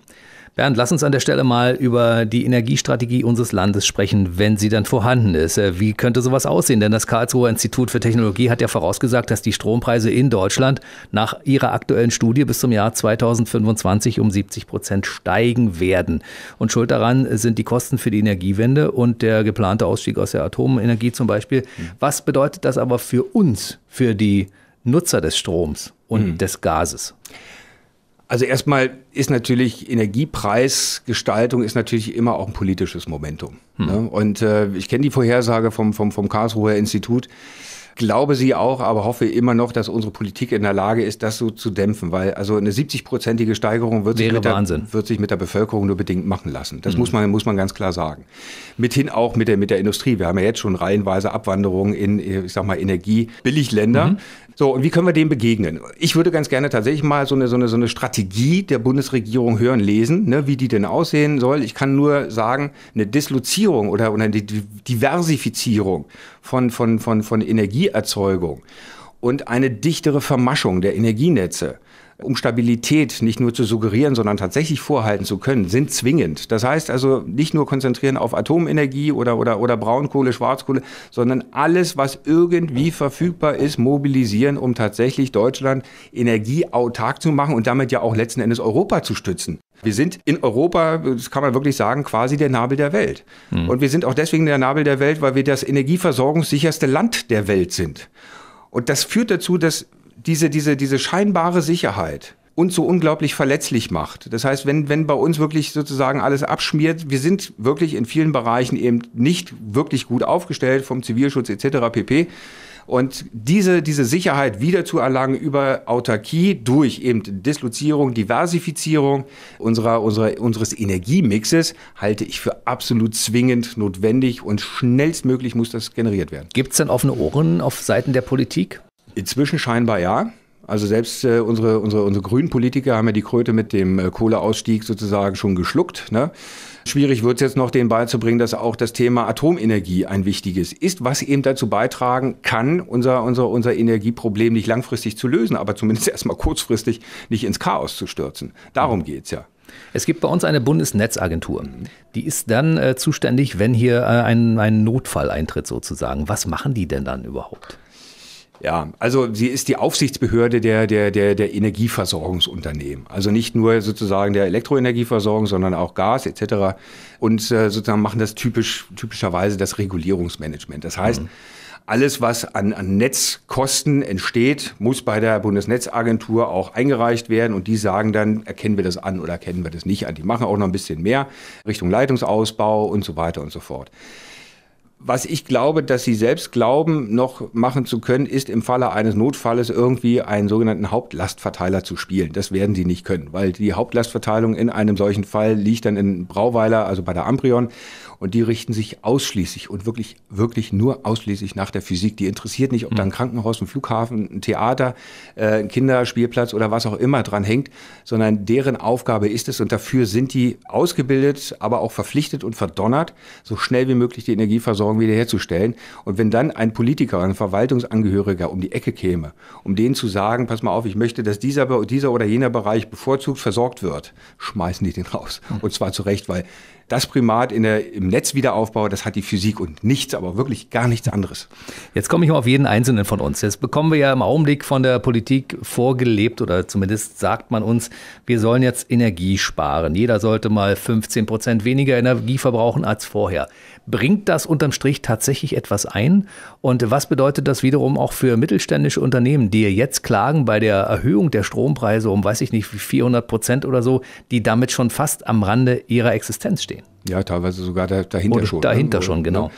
Bernd, lass uns an der Stelle mal über die Energiestrategie unseres Landes sprechen, wenn sie dann vorhanden ist. Äh, wie könnte sowas aussehen? Denn das Karlsruher Institut für Technologie hat ja vorausgesagt, dass die Strompreise in Deutschland nach ihrer aktuellen Studie bis zum Jahr 2025 um 70 Prozent steigen werden. Und schuld daran sind die Kosten für die Energiewende und der geplante Ausstieg aus der Atomenergie zum Beispiel. Mhm. Was bedeutet das aber für uns, für die Nutzer des Stroms und mhm. des Gases? Also erstmal ist natürlich Energiepreisgestaltung ist natürlich immer auch ein politisches Momentum. Hm. Ne? Und äh, ich kenne die Vorhersage vom, vom, vom Karlsruher Institut. Glaube sie auch, aber hoffe immer noch, dass unsere Politik in der Lage ist, das so zu dämpfen, weil also eine 70-prozentige Steigerung wird sich, mit der, wird sich mit der Bevölkerung nur bedingt machen lassen. Das mhm. muss, man, muss man ganz klar sagen. Mithin auch mit der, mit der Industrie. Wir haben ja jetzt schon reihenweise Abwanderungen in, ich sag mal, Energiebilligländer. Mhm. So, und wie können wir dem begegnen? Ich würde ganz gerne tatsächlich mal so eine, so eine, so eine Strategie der Bundesregierung hören, lesen, ne, wie die denn aussehen soll. Ich kann nur sagen, eine Dislozierung oder, oder eine Diversifizierung von, von, von, von Energieerzeugung und eine dichtere Vermaschung der Energienetze um Stabilität nicht nur zu suggerieren, sondern tatsächlich vorhalten zu können, sind zwingend. Das heißt also nicht nur konzentrieren auf Atomenergie oder, oder, oder Braunkohle, Schwarzkohle, sondern alles, was irgendwie verfügbar ist, mobilisieren, um tatsächlich Deutschland energieautark zu machen und damit ja auch letzten Endes Europa zu stützen. Wir sind in Europa, das kann man wirklich sagen, quasi der Nabel der Welt. Mhm. Und wir sind auch deswegen der Nabel der Welt, weil wir das energieversorgungssicherste Land der Welt sind. Und das führt dazu, dass diese, diese, diese scheinbare Sicherheit uns so unglaublich verletzlich macht. Das heißt, wenn, wenn bei uns wirklich sozusagen alles abschmiert, wir sind wirklich in vielen Bereichen eben nicht wirklich gut aufgestellt vom Zivilschutz etc. pp. Und diese, diese Sicherheit wieder zu erlangen über Autarkie durch eben Dislozierung, Diversifizierung unserer, unserer, unseres Energiemixes halte ich für absolut zwingend notwendig und schnellstmöglich muss das generiert werden. Gibt es denn offene Ohren auf Seiten der Politik? Inzwischen scheinbar ja. Also selbst äh, unsere, unsere, unsere grünen Politiker haben ja die Kröte mit dem äh, Kohleausstieg sozusagen schon geschluckt. Ne? Schwierig wird es jetzt noch, denen beizubringen, dass auch das Thema Atomenergie ein wichtiges ist, was eben dazu beitragen kann, unser, unser, unser Energieproblem nicht langfristig zu lösen, aber zumindest erstmal kurzfristig nicht ins Chaos zu stürzen. Darum geht es ja. Es gibt bei uns eine Bundesnetzagentur. Die ist dann äh, zuständig, wenn hier äh, ein, ein Notfall eintritt sozusagen. Was machen die denn dann überhaupt? Ja, also sie ist die Aufsichtsbehörde der, der, der, der Energieversorgungsunternehmen. Also nicht nur sozusagen der Elektroenergieversorgung, sondern auch Gas etc. Und äh, sozusagen machen das typisch, typischerweise das Regulierungsmanagement. Das heißt, mhm. alles, was an, an Netzkosten entsteht, muss bei der Bundesnetzagentur auch eingereicht werden. Und die sagen dann, erkennen wir das an oder erkennen wir das nicht an. Die machen auch noch ein bisschen mehr Richtung Leitungsausbau und so weiter und so fort was ich glaube, dass sie selbst glauben, noch machen zu können, ist im Falle eines Notfalles irgendwie einen sogenannten Hauptlastverteiler zu spielen. Das werden sie nicht können, weil die Hauptlastverteilung in einem solchen Fall liegt dann in Brauweiler, also bei der Amprion. Und die richten sich ausschließlich und wirklich, wirklich nur ausschließlich nach der Physik. Die interessiert nicht, ob mhm. da ein Krankenhaus, ein Flughafen, ein Theater, äh, ein Kinderspielplatz oder was auch immer dran hängt, sondern deren Aufgabe ist es und dafür sind die ausgebildet, aber auch verpflichtet und verdonnert, so schnell wie möglich die Energieversorgung wiederherzustellen. Und wenn dann ein Politiker, ein Verwaltungsangehöriger um die Ecke käme, um denen zu sagen, pass mal auf, ich möchte, dass dieser, dieser oder jener Bereich bevorzugt versorgt wird, schmeißen die den raus. Hm. Und zwar zu Recht, weil das Primat der, im Netzwiederaufbau, das hat die Physik und nichts, aber wirklich gar nichts anderes. Jetzt komme ich mal auf jeden Einzelnen von uns. Jetzt bekommen wir ja im Augenblick von der Politik vorgelebt oder zumindest sagt man uns, wir sollen jetzt Energie sparen. Jeder sollte mal 15 Prozent weniger Energie verbrauchen als vorher. Bringt das unterm Strich tatsächlich etwas ein? Und was bedeutet das wiederum auch für mittelständische Unternehmen, die jetzt klagen bei der Erhöhung der Strompreise um, weiß ich nicht, 400 Prozent oder so, die damit schon fast am Rande ihrer Existenz stehen? Ja, teilweise sogar da, dahinter Oder schon. Ne? Dahinter also, genau. ne? schon, genau.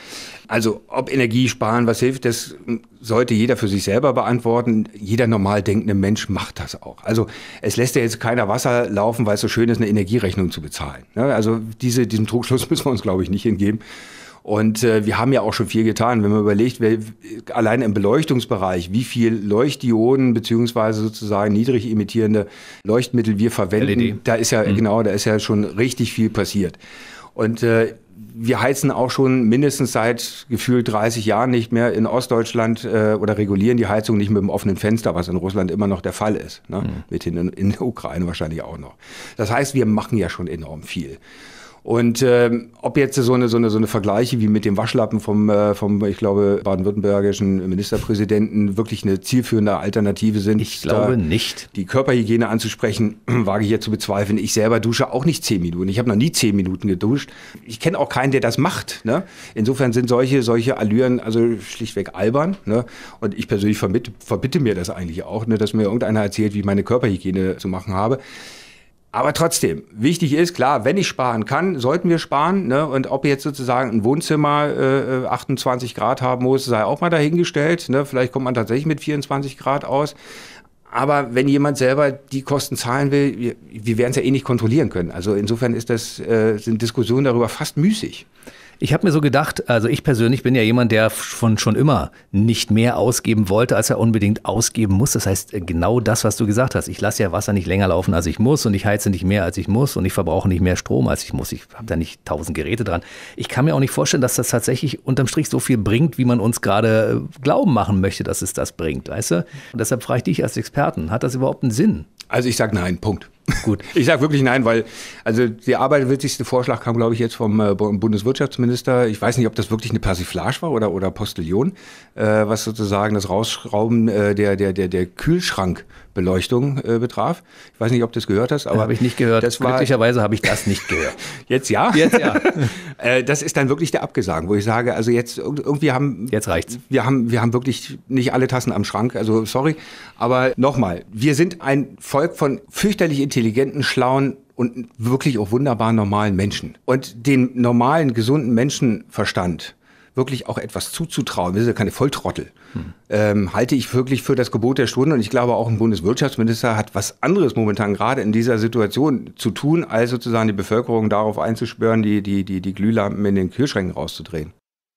Also ob Energie sparen, was hilft, das sollte jeder für sich selber beantworten. Jeder normal denkende Mensch macht das auch. Also es lässt ja jetzt keiner Wasser laufen, weil es so schön ist, eine Energierechnung zu bezahlen. Ne? Also diese, diesem Trugschluss müssen wir uns, glaube ich, nicht hingeben. Und äh, wir haben ja auch schon viel getan. Wenn man überlegt, wer, allein im Beleuchtungsbereich, wie viel Leuchtdioden beziehungsweise sozusagen niedrig imitierende Leuchtmittel wir verwenden, LED. da ist ja mhm. genau, da ist ja schon richtig viel passiert. Und äh, wir heizen auch schon mindestens seit gefühlt 30 Jahren nicht mehr in Ostdeutschland äh, oder regulieren die Heizung nicht mit dem offenen Fenster, was in Russland immer noch der Fall ist. Ne? Mhm. Mit in, in der Ukraine wahrscheinlich auch noch. Das heißt, wir machen ja schon enorm viel. Und ähm, ob jetzt so eine, so, eine, so eine Vergleiche wie mit dem Waschlappen vom, äh, vom ich glaube, baden-württembergischen Ministerpräsidenten wirklich eine zielführende Alternative sind. Ich glaube nicht. Die Körperhygiene anzusprechen, wage ich jetzt zu bezweifeln. Ich selber dusche auch nicht zehn Minuten. Ich habe noch nie zehn Minuten geduscht. Ich kenne auch keinen, der das macht. Ne? Insofern sind solche, solche Allüren also schlichtweg albern. Ne? Und ich persönlich verbitte, verbitte mir das eigentlich auch, ne, dass mir irgendeiner erzählt, wie ich meine Körperhygiene zu machen habe. Aber trotzdem, wichtig ist, klar, wenn ich sparen kann, sollten wir sparen. Ne? Und ob jetzt sozusagen ein Wohnzimmer äh, 28 äh, Grad haben muss, sei auch mal dahingestellt. Ne? Vielleicht kommt man tatsächlich mit 24 Grad aus. Aber wenn jemand selber die Kosten zahlen will, wir, wir werden es ja eh nicht kontrollieren können. Also insofern ist das, äh, sind Diskussionen darüber fast müßig. Ich habe mir so gedacht, also ich persönlich bin ja jemand, der von schon immer nicht mehr ausgeben wollte, als er unbedingt ausgeben muss. Das heißt, äh, genau das, was du gesagt hast. Ich lasse ja Wasser nicht länger laufen, als ich muss und ich heize nicht mehr, als ich muss und ich verbrauche nicht mehr Strom, als ich muss. Ich habe da nicht tausend Geräte dran. Ich kann mir auch nicht vorstellen, dass das tatsächlich unterm Strich so viel bringt, wie man uns gerade äh, glauben machen möchte, dass es das bringt, weißt du? Und deshalb frage ich dich als Experten, hat das überhaupt einen Sinn? Also ich sage nein, Punkt. Gut. Ich sage wirklich nein, weil also der arbeitwitzigste Vorschlag kam, glaube ich, jetzt vom äh, Bundeswirtschaftsminister. Ich weiß nicht, ob das wirklich eine Persiflage war oder, oder Postillion, äh, was sozusagen das Rausschrauben äh, der, der, der, der Kühlschrankbeleuchtung äh, betraf. Ich weiß nicht, ob du das gehört hast, äh, aber. Habe ich nicht gehört. Das war, Glücklicherweise habe ich das nicht gehört. jetzt ja? Jetzt ja. äh, das ist dann wirklich der Abgesagen, wo ich sage, also jetzt irgendwie haben. Jetzt reicht's. Wir haben, wir haben wirklich nicht alle Tassen am Schrank, also sorry. Aber nochmal, wir sind ein Volk von fürchterlich intelligenten intelligenten, schlauen und wirklich auch wunderbar normalen Menschen. Und den normalen, gesunden Menschenverstand wirklich auch etwas zuzutrauen, wir sind ja keine Volltrottel, hm. ähm, halte ich wirklich für das Gebot der Stunde. Und ich glaube, auch ein Bundeswirtschaftsminister hat was anderes momentan gerade in dieser Situation zu tun, als sozusagen die Bevölkerung darauf einzuspören, die, die, die, die Glühlampen in den Kühlschränken rauszudrehen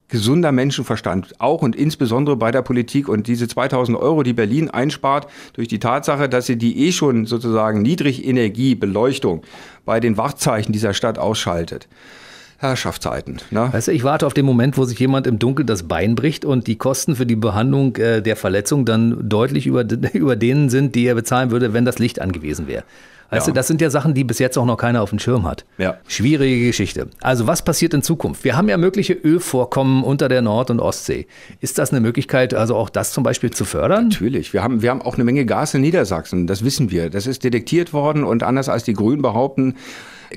gesunder Menschenverstand, auch und insbesondere bei der Politik. Und diese 2000 Euro, die Berlin einspart, durch die Tatsache, dass sie die eh schon sozusagen Niedrigenergiebeleuchtung bei den Wachzeichen dieser Stadt ausschaltet. Herrschaftszeiten. Ne? Weißt du, ich warte auf den Moment, wo sich jemand im Dunkeln das Bein bricht und die Kosten für die Behandlung äh, der Verletzung dann deutlich über, über denen sind, die er bezahlen würde, wenn das Licht angewiesen wäre. Weißt ja. du, das sind ja Sachen, die bis jetzt auch noch keiner auf dem Schirm hat. Ja. Schwierige Geschichte. Also was passiert in Zukunft? Wir haben ja mögliche Ölvorkommen unter der Nord- und Ostsee. Ist das eine Möglichkeit, also auch das zum Beispiel zu fördern? Natürlich. Wir haben, wir haben auch eine Menge Gas in Niedersachsen. Das wissen wir. Das ist detektiert worden und anders als die Grünen behaupten,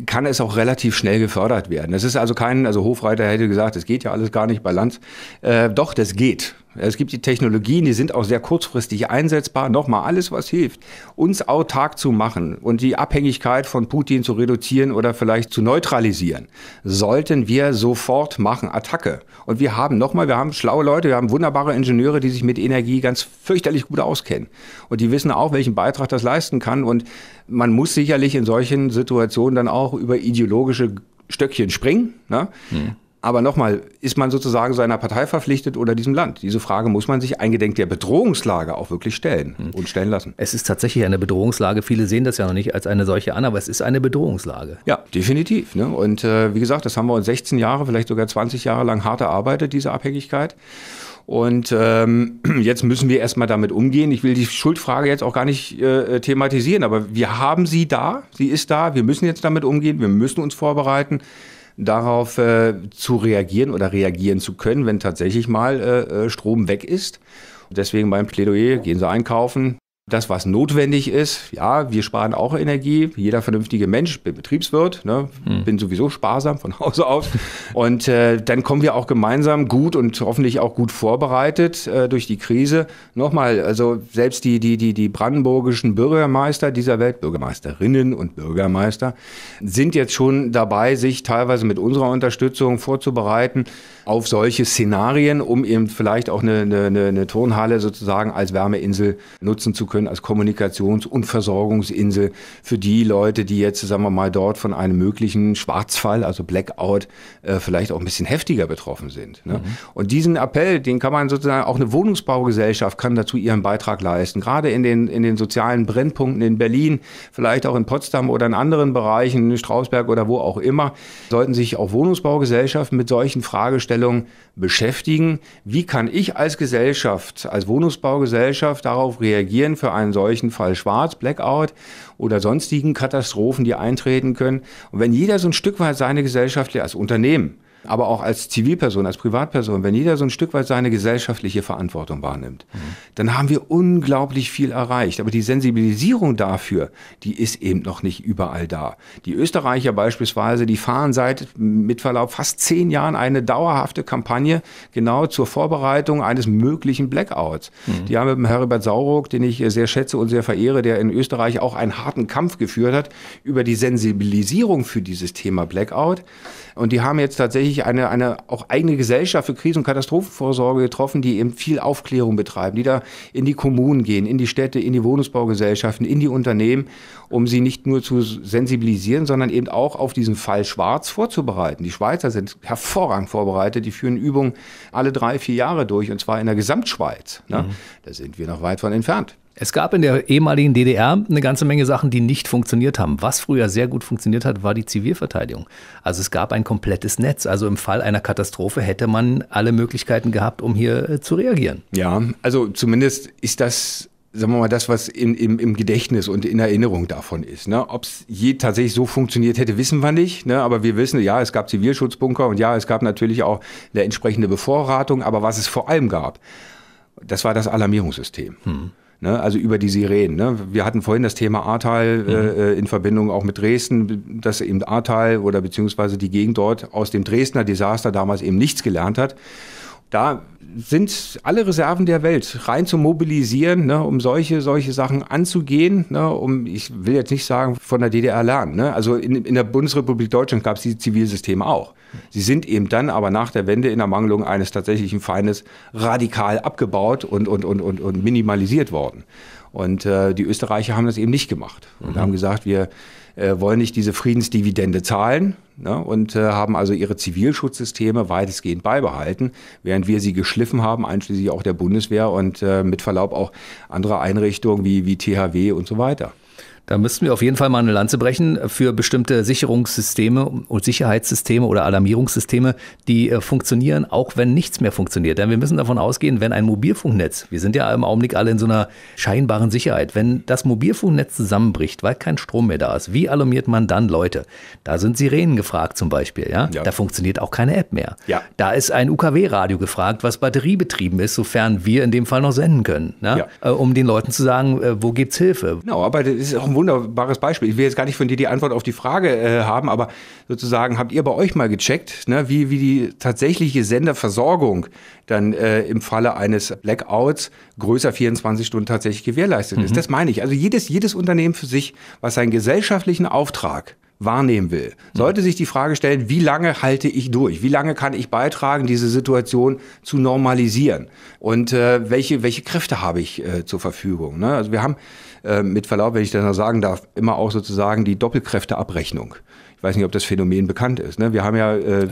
kann es auch relativ schnell gefördert werden. Es ist also kein, also Hofreiter hätte gesagt, es geht ja alles gar nicht bei Land. Äh, doch, das geht. Es gibt die Technologien, die sind auch sehr kurzfristig einsetzbar. Nochmal, alles, was hilft, uns autark zu machen und die Abhängigkeit von Putin zu reduzieren oder vielleicht zu neutralisieren, sollten wir sofort machen. Attacke. Und wir haben nochmal, wir haben schlaue Leute, wir haben wunderbare Ingenieure, die sich mit Energie ganz fürchterlich gut auskennen. Und die wissen auch, welchen Beitrag das leisten kann. Und man muss sicherlich in solchen Situationen dann auch über ideologische Stöckchen springen. Ne? Hm. Aber nochmal, ist man sozusagen seiner Partei verpflichtet oder diesem Land? Diese Frage muss man sich eingedenk der Bedrohungslage auch wirklich stellen hm. und stellen lassen. Es ist tatsächlich eine Bedrohungslage. Viele sehen das ja noch nicht als eine solche an, aber es ist eine Bedrohungslage. Ja, definitiv. Ne? Und äh, wie gesagt, das haben wir uns 16 Jahre, vielleicht sogar 20 Jahre lang hart erarbeitet, diese Abhängigkeit. Und ähm, jetzt müssen wir erstmal damit umgehen. Ich will die Schuldfrage jetzt auch gar nicht äh, äh, thematisieren, aber wir haben sie da, sie ist da, wir müssen jetzt damit umgehen, wir müssen uns vorbereiten darauf äh, zu reagieren oder reagieren zu können, wenn tatsächlich mal äh, äh Strom weg ist. deswegen mein Plädoyer, gehen Sie einkaufen, das, was notwendig ist. Ja, wir sparen auch Energie. Jeder vernünftige Mensch, bin Betriebswirt, ne, hm. bin sowieso sparsam von Hause aus. Und äh, dann kommen wir auch gemeinsam gut und hoffentlich auch gut vorbereitet äh, durch die Krise. Nochmal, also selbst die, die, die, die brandenburgischen Bürgermeister dieser Welt, Bürgermeisterinnen und Bürgermeister, sind jetzt schon dabei, sich teilweise mit unserer Unterstützung vorzubereiten auf solche Szenarien, um eben vielleicht auch eine, eine, eine Turnhalle sozusagen als Wärmeinsel nutzen zu können können als Kommunikations- und Versorgungsinsel für die Leute, die jetzt, sagen wir mal, dort von einem möglichen Schwarzfall, also Blackout, äh, vielleicht auch ein bisschen heftiger betroffen sind. Ne? Mhm. Und diesen Appell, den kann man sozusagen, auch eine Wohnungsbaugesellschaft kann dazu ihren Beitrag leisten. Gerade in den, in den sozialen Brennpunkten in Berlin, vielleicht auch in Potsdam oder in anderen Bereichen, Strausberg oder wo auch immer, sollten sich auch Wohnungsbaugesellschaften mit solchen Fragestellungen beschäftigen. Wie kann ich als Gesellschaft, als Wohnungsbaugesellschaft darauf reagieren, für einen solchen Fall schwarz, Blackout oder sonstigen Katastrophen, die eintreten können. Und wenn jeder so ein Stück weit seine Gesellschaft als Unternehmen aber auch als Zivilperson, als Privatperson, wenn jeder so ein Stück weit seine gesellschaftliche Verantwortung wahrnimmt, mhm. dann haben wir unglaublich viel erreicht. Aber die Sensibilisierung dafür, die ist eben noch nicht überall da. Die Österreicher beispielsweise, die fahren seit mit Verlaub fast zehn Jahren eine dauerhafte Kampagne genau zur Vorbereitung eines möglichen Blackouts. Mhm. Die haben mit dem Herbert Sauruck, den ich sehr schätze und sehr verehre, der in Österreich auch einen harten Kampf geführt hat über die Sensibilisierung für dieses Thema Blackout. Und die haben jetzt tatsächlich wirklich eine, eine auch eigene Gesellschaft für Krisen- und Katastrophenvorsorge getroffen, die eben viel Aufklärung betreiben, die da in die Kommunen gehen, in die Städte, in die Wohnungsbaugesellschaften, in die Unternehmen, um sie nicht nur zu sensibilisieren, sondern eben auch auf diesen Fall schwarz vorzubereiten. Die Schweizer sind hervorragend vorbereitet, die führen Übungen alle drei, vier Jahre durch und zwar in der Gesamtschweiz. Ne? Mhm. Da sind wir noch weit von entfernt. Es gab in der ehemaligen DDR eine ganze Menge Sachen, die nicht funktioniert haben. Was früher sehr gut funktioniert hat, war die Zivilverteidigung. Also es gab ein komplettes Netz. Also im Fall einer Katastrophe hätte man alle Möglichkeiten gehabt, um hier äh, zu reagieren. Ja, also zumindest ist das sagen wir mal, das, was in, im, im Gedächtnis und in Erinnerung davon ist. Ne? Ob es je tatsächlich so funktioniert hätte, wissen wir nicht. Ne? Aber wir wissen, ja, es gab Zivilschutzbunker und ja, es gab natürlich auch eine entsprechende Bevorratung. Aber was es vor allem gab, das war das Alarmierungssystem. Hm. Ne? Also über die Sirenen. Ne? Wir hatten vorhin das Thema Ahrtal äh, mhm. äh, in Verbindung auch mit Dresden, dass eben Ahrtal oder beziehungsweise die Gegend dort aus dem Dresdner Desaster damals eben nichts gelernt hat da sind alle Reserven der Welt rein zu mobilisieren, ne, um solche, solche Sachen anzugehen, ne, um, ich will jetzt nicht sagen, von der DDR lernen. Ne? Also in, in der Bundesrepublik Deutschland gab es die Zivilsysteme auch. Sie sind eben dann aber nach der Wende in Ermangelung eines tatsächlichen Feindes radikal abgebaut und, und, und, und, und minimalisiert worden. Und äh, die Österreicher haben das eben nicht gemacht und mhm. haben gesagt, wir äh, wollen nicht diese Friedensdividende zahlen ne, und äh, haben also ihre Zivilschutzsysteme weitestgehend beibehalten, während wir sie geschliffen haben, einschließlich auch der Bundeswehr und äh, mit Verlaub auch andere Einrichtungen wie, wie THW und so weiter. Da müssten wir auf jeden Fall mal eine Lanze brechen für bestimmte Sicherungssysteme und Sicherheitssysteme oder Alarmierungssysteme, die äh, funktionieren, auch wenn nichts mehr funktioniert. Denn wir müssen davon ausgehen, wenn ein Mobilfunknetz, wir sind ja im Augenblick alle in so einer scheinbaren Sicherheit, wenn das Mobilfunknetz zusammenbricht, weil kein Strom mehr da ist, wie alarmiert man dann Leute? Da sind Sirenen gefragt zum Beispiel, ja? ja. Da funktioniert auch keine App mehr. Ja. Da ist ein UKW-Radio gefragt, was batteriebetrieben ist, sofern wir in dem Fall noch senden können, ne? ja? Äh, um den Leuten zu sagen, äh, wo gibt's Hilfe. Genau, aber das ist auch ein wunderbares Beispiel. Ich will jetzt gar nicht von dir die Antwort auf die Frage äh, haben, aber sozusagen habt ihr bei euch mal gecheckt, ne, wie, wie die tatsächliche Senderversorgung dann äh, im Falle eines Blackouts größer 24 Stunden tatsächlich gewährleistet mhm. ist. Das meine ich. Also jedes, jedes Unternehmen für sich, was seinen gesellschaftlichen Auftrag wahrnehmen will, mhm. sollte sich die Frage stellen, wie lange halte ich durch? Wie lange kann ich beitragen, diese Situation zu normalisieren? Und äh, welche, welche Kräfte habe ich äh, zur Verfügung? Ne? Also wir haben äh, mit Verlaub, wenn ich das noch sagen darf, immer auch sozusagen die Doppelkräfteabrechnung. Ich weiß nicht, ob das Phänomen bekannt ist. Ne? Wir haben ja äh,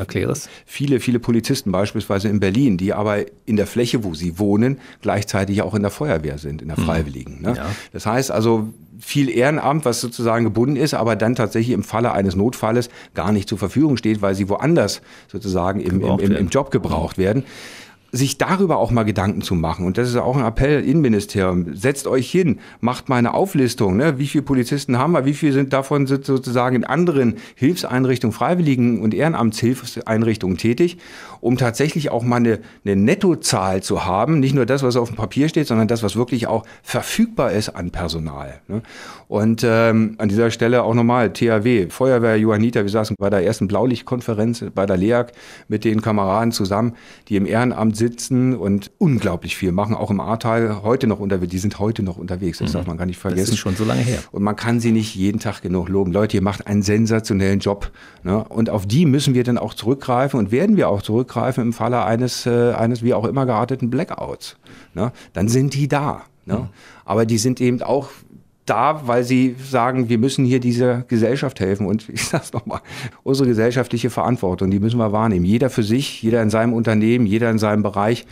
viele, viele Polizisten beispielsweise in Berlin, die aber in der Fläche, wo sie wohnen, gleichzeitig auch in der Feuerwehr sind, in der mhm. Freiwilligen. Ne? Ja. Das heißt also viel Ehrenamt, was sozusagen gebunden ist, aber dann tatsächlich im Falle eines Notfalles gar nicht zur Verfügung steht, weil sie woanders sozusagen im, im, im, im Job gebraucht werden sich darüber auch mal Gedanken zu machen. Und das ist auch ein Appell, Innenministerium, setzt euch hin, macht mal eine Auflistung, ne? wie viele Polizisten haben wir, wie viele sind davon sind sozusagen in anderen Hilfseinrichtungen, Freiwilligen und Ehrenamtshilfseinrichtungen tätig, um tatsächlich auch mal eine, eine Nettozahl zu haben, nicht nur das, was auf dem Papier steht, sondern das, was wirklich auch verfügbar ist an Personal. Ne? Und ähm, an dieser Stelle auch nochmal, THW, Feuerwehr Johanniter, wir saßen bei der ersten Blaulichtkonferenz bei der LEAG mit den Kameraden zusammen, die im Ehrenamt sitzen und unglaublich viel machen, auch im Ahrtal heute noch unterwegs. Die sind heute noch unterwegs, das mhm. darf man gar nicht vergessen. Das ist schon so lange her. Und man kann sie nicht jeden Tag genug loben. Leute, ihr macht einen sensationellen Job. Ne? Und auf die müssen wir dann auch zurückgreifen und werden wir auch zurückgreifen im Falle eines, äh, eines wie auch immer gearteten Blackouts. Ne? Dann sind die da. Ne? Mhm. Aber die sind eben auch da, weil sie sagen, wir müssen hier dieser Gesellschaft helfen. Und ich sage es nochmal, unsere gesellschaftliche Verantwortung, die müssen wir wahrnehmen. Jeder für sich, jeder in seinem Unternehmen, jeder in seinem Bereich.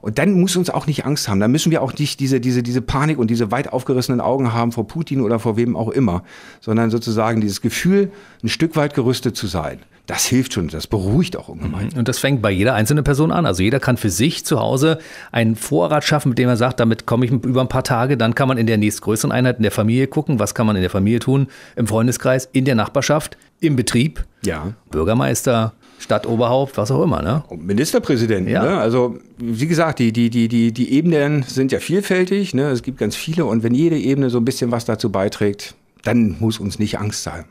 Und dann muss uns auch nicht Angst haben. Dann müssen wir auch nicht diese, diese, diese Panik und diese weit aufgerissenen Augen haben vor Putin oder vor wem auch immer, sondern sozusagen dieses Gefühl, ein Stück weit gerüstet zu sein das hilft schon, das beruhigt auch ungemein. Mhm. Und das fängt bei jeder einzelnen Person an. Also jeder kann für sich zu Hause einen Vorrat schaffen, mit dem er sagt, damit komme ich über ein paar Tage. Dann kann man in der nächstgrößeren Einheit in der Familie gucken, was kann man in der Familie tun, im Freundeskreis, in der Nachbarschaft, im Betrieb. Ja. Bürgermeister, Stadtoberhaupt, was auch immer, ne? Und Ministerpräsidenten, ja. ne? Also, wie gesagt, die, die, die, die, die Ebenen sind ja vielfältig, ne? Es gibt ganz viele und wenn jede Ebene so ein bisschen was dazu beiträgt, dann muss uns nicht Angst sein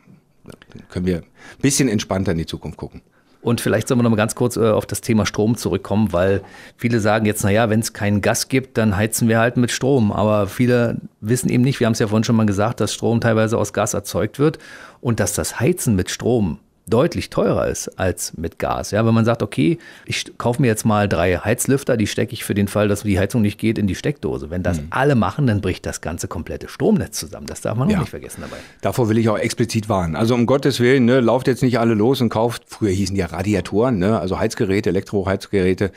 können wir ein bisschen entspannter in die Zukunft gucken. Und vielleicht sollen wir noch mal ganz kurz äh, auf das Thema Strom zurückkommen, weil viele sagen jetzt, naja, wenn es kein Gas gibt, dann heizen wir halt mit Strom. Aber viele wissen eben nicht, wir haben es ja vorhin schon mal gesagt, dass Strom teilweise aus Gas erzeugt wird und dass das Heizen mit Strom deutlich teurer ist als mit Gas. Ja, wenn man sagt, okay, ich kaufe mir jetzt mal drei Heizlüfter, die stecke ich für den Fall, dass die Heizung nicht geht, in die Steckdose. Wenn das mhm. alle machen, dann bricht das ganze komplette Stromnetz zusammen. Das darf man ja. auch nicht vergessen dabei. Davor will ich auch explizit warnen. Also um Gottes Willen, ne, lauft jetzt nicht alle los und kauft, früher hießen ja Radiatoren, ne, also Heizgeräte, Elektroheizgeräte.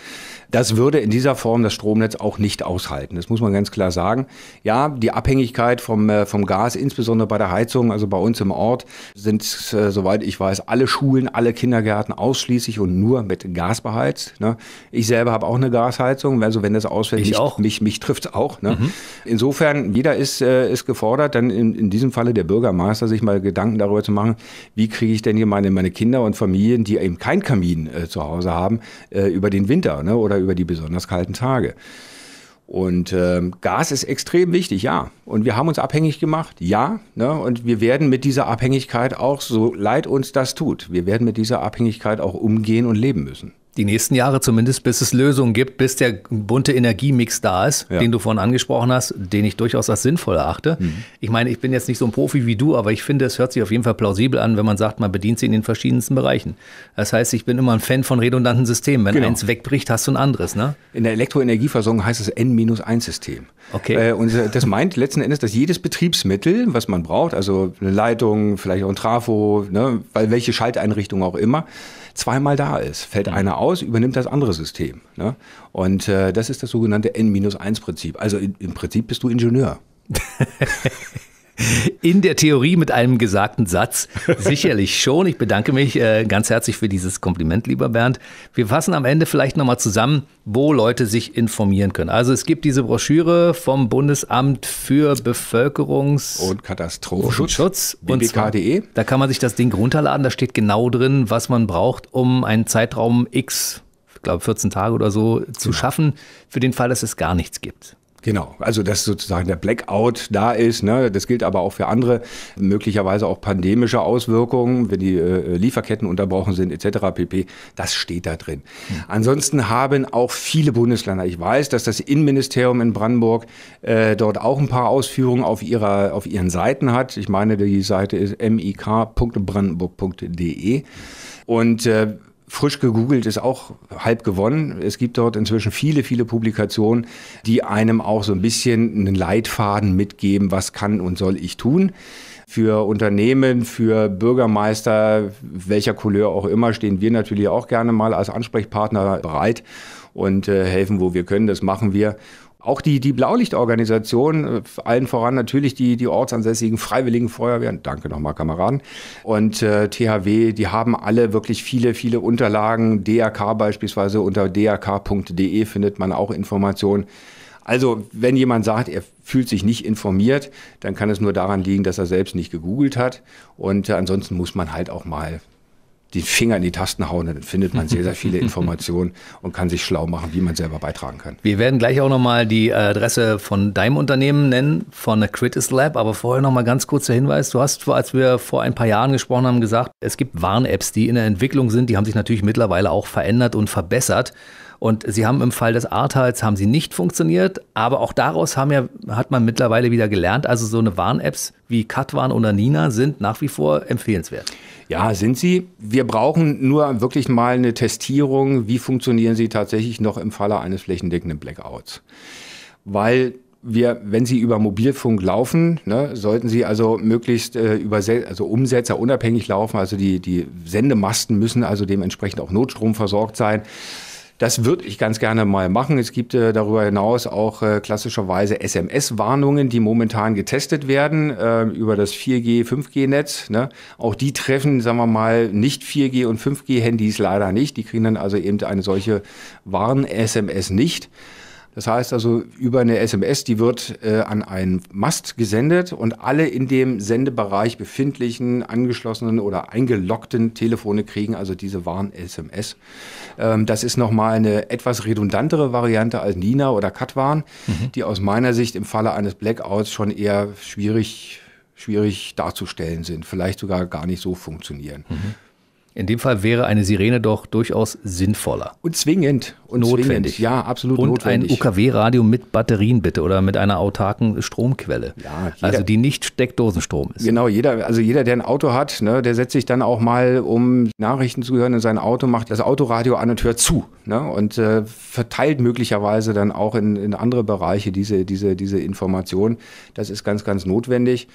Das würde in dieser Form das Stromnetz auch nicht aushalten. Das muss man ganz klar sagen. Ja, die Abhängigkeit vom, äh, vom Gas, insbesondere bei der Heizung, also bei uns im Ort, sind, äh, soweit ich weiß, alle alle Schulen, alle Kindergärten ausschließlich und nur mit Gas beheizt. Ne? Ich selber habe auch eine Gasheizung, also wenn das ausfällt, ich mich, auch. mich, mich trifft es auch. Ne? Mhm. Insofern, jeder ist, äh, ist gefordert, dann in, in diesem Falle der Bürgermeister, sich mal Gedanken darüber zu machen, wie kriege ich denn hier meine, meine Kinder und Familien, die eben kein Kamin äh, zu Hause haben, äh, über den Winter ne? oder über die besonders kalten Tage. Und äh, Gas ist extrem wichtig, ja. Und wir haben uns abhängig gemacht, ja. Ne? Und wir werden mit dieser Abhängigkeit auch, so leid uns das tut, wir werden mit dieser Abhängigkeit auch umgehen und leben müssen. Die nächsten Jahre zumindest, bis es Lösungen gibt, bis der bunte Energiemix da ist, ja. den du vorhin angesprochen hast, den ich durchaus als sinnvoll erachte. Mhm. Ich meine, ich bin jetzt nicht so ein Profi wie du, aber ich finde, es hört sich auf jeden Fall plausibel an, wenn man sagt, man bedient sie in den verschiedensten Bereichen. Das heißt, ich bin immer ein Fan von redundanten Systemen. Wenn genau. eins wegbricht, hast du ein anderes. Ne? In der Elektroenergieversorgung heißt es N-1-System. Okay. Äh, und das meint letzten Endes, dass jedes Betriebsmittel, was man braucht, also eine Leitung, vielleicht auch ein Trafo, ne, weil welche Schalteinrichtung auch immer, zweimal da ist. Fällt mhm. einer aus, übernimmt das andere System. Ne? Und äh, das ist das sogenannte N-1-Prinzip. Also im Prinzip bist du Ingenieur. In der Theorie mit einem gesagten Satz. Sicherlich schon. Ich bedanke mich äh, ganz herzlich für dieses Kompliment, lieber Bernd. Wir fassen am Ende vielleicht nochmal zusammen, wo Leute sich informieren können. Also es gibt diese Broschüre vom Bundesamt für Bevölkerungs- und Katastrophenschutz. BBK.de. Da kann man sich das Ding runterladen. Da steht genau drin, was man braucht, um einen Zeitraum X, ich glaube 14 Tage oder so, zu genau. schaffen, für den Fall, dass es gar nichts gibt. Genau, also dass sozusagen der Blackout da ist. Ne? Das gilt aber auch für andere, möglicherweise auch pandemische Auswirkungen, wenn die äh, Lieferketten unterbrochen sind etc. pp. Das steht da drin. Mhm. Ansonsten haben auch viele Bundesländer, ich weiß, dass das Innenministerium in Brandenburg äh, dort auch ein paar Ausführungen auf, ihrer, auf ihren Seiten hat. Ich meine, die Seite ist mik.brandenburg.de. Und äh, frisch gegoogelt ist auch halb gewonnen. Es gibt dort inzwischen viele, viele Publikationen, die einem auch so ein bisschen einen Leitfaden mitgeben, was kann und soll ich tun. Für Unternehmen, für Bürgermeister, welcher Couleur auch immer, stehen wir natürlich auch gerne mal als Ansprechpartner bereit und äh, helfen, wo wir können. Das machen wir. Auch die, die Blaulichtorganisation, äh, allen voran natürlich die, die ortsansässigen Freiwilligen Feuerwehren, danke nochmal Kameraden, und äh, THW, die haben alle wirklich viele, viele Unterlagen. DRK beispielsweise unter drk.de findet man auch Informationen. Also, wenn jemand sagt, er fühlt sich nicht informiert, dann kann es nur daran liegen, dass er selbst nicht gegoogelt hat. Und äh, ansonsten muss man halt auch mal die Finger in die Tasten hauen, dann findet man sehr, sehr viele Informationen und kann sich schlau machen, wie man selber beitragen kann. Wir werden gleich auch nochmal die äh, Adresse von deinem Unternehmen nennen, von Critis Lab, aber vorher nochmal ganz kurz der Hinweis. Du hast, als wir vor ein paar Jahren gesprochen haben, gesagt, es gibt Warn-Apps, die in der Entwicklung sind, die haben sich natürlich mittlerweile auch verändert und verbessert. Und sie haben im Fall des Artals haben sie nicht funktioniert, aber auch daraus haben ja, hat man mittlerweile wieder gelernt. Also so eine Warn-Apps wie Katwan oder Nina sind nach wie vor empfehlenswert. Ja, sind sie. Wir brauchen nur wirklich mal eine Testierung, wie funktionieren sie tatsächlich noch im Falle eines flächendeckenden Blackouts. Weil wir, wenn sie über Mobilfunk laufen, ne, sollten sie also möglichst äh, über also Umsetzer unabhängig laufen. Also die, die Sendemasten müssen also dementsprechend auch Notstrom versorgt sein. Das würde ich ganz gerne mal machen. Es gibt äh, darüber hinaus auch äh, klassischerweise SMS-Warnungen, die momentan getestet werden äh, über das 4G, 5G-Netz. Ne? Auch die treffen, sagen wir mal, nicht 4G und 5G-Handys leider nicht. Die kriegen dann also eben eine solche Warn-SMS nicht. Das heißt also über eine SMS, die wird äh, an einen Mast gesendet und alle in dem Sendebereich befindlichen, angeschlossenen oder eingeloggten Telefone kriegen also diese Warn-SMS. Ähm, das ist nochmal eine etwas redundantere Variante als Nina oder Katwarn, mhm. die aus meiner Sicht im Falle eines Blackouts schon eher schwierig schwierig darzustellen sind, vielleicht sogar gar nicht so funktionieren. Mhm. In dem Fall wäre eine Sirene doch durchaus sinnvoller. Und zwingend. Und notwendig. Zwingend. Ja, absolut und notwendig. ein UKW-Radio mit Batterien bitte oder mit einer autarken Stromquelle. Ja, jeder, also die nicht Steckdosenstrom ist. Genau, jeder, also jeder, der ein Auto hat, ne, der setzt sich dann auch mal, um Nachrichten zu hören in sein Auto, macht das Autoradio an und hört zu. Ne, und äh, verteilt möglicherweise dann auch in, in andere Bereiche diese, diese, diese Information. Das ist ganz, ganz notwendig.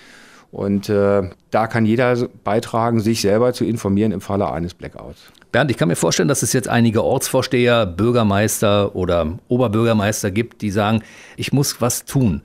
Und äh, da kann jeder beitragen, sich selber zu informieren im Falle eines Blackouts. Bernd, ich kann mir vorstellen, dass es jetzt einige Ortsvorsteher, Bürgermeister oder Oberbürgermeister gibt, die sagen, ich muss was tun.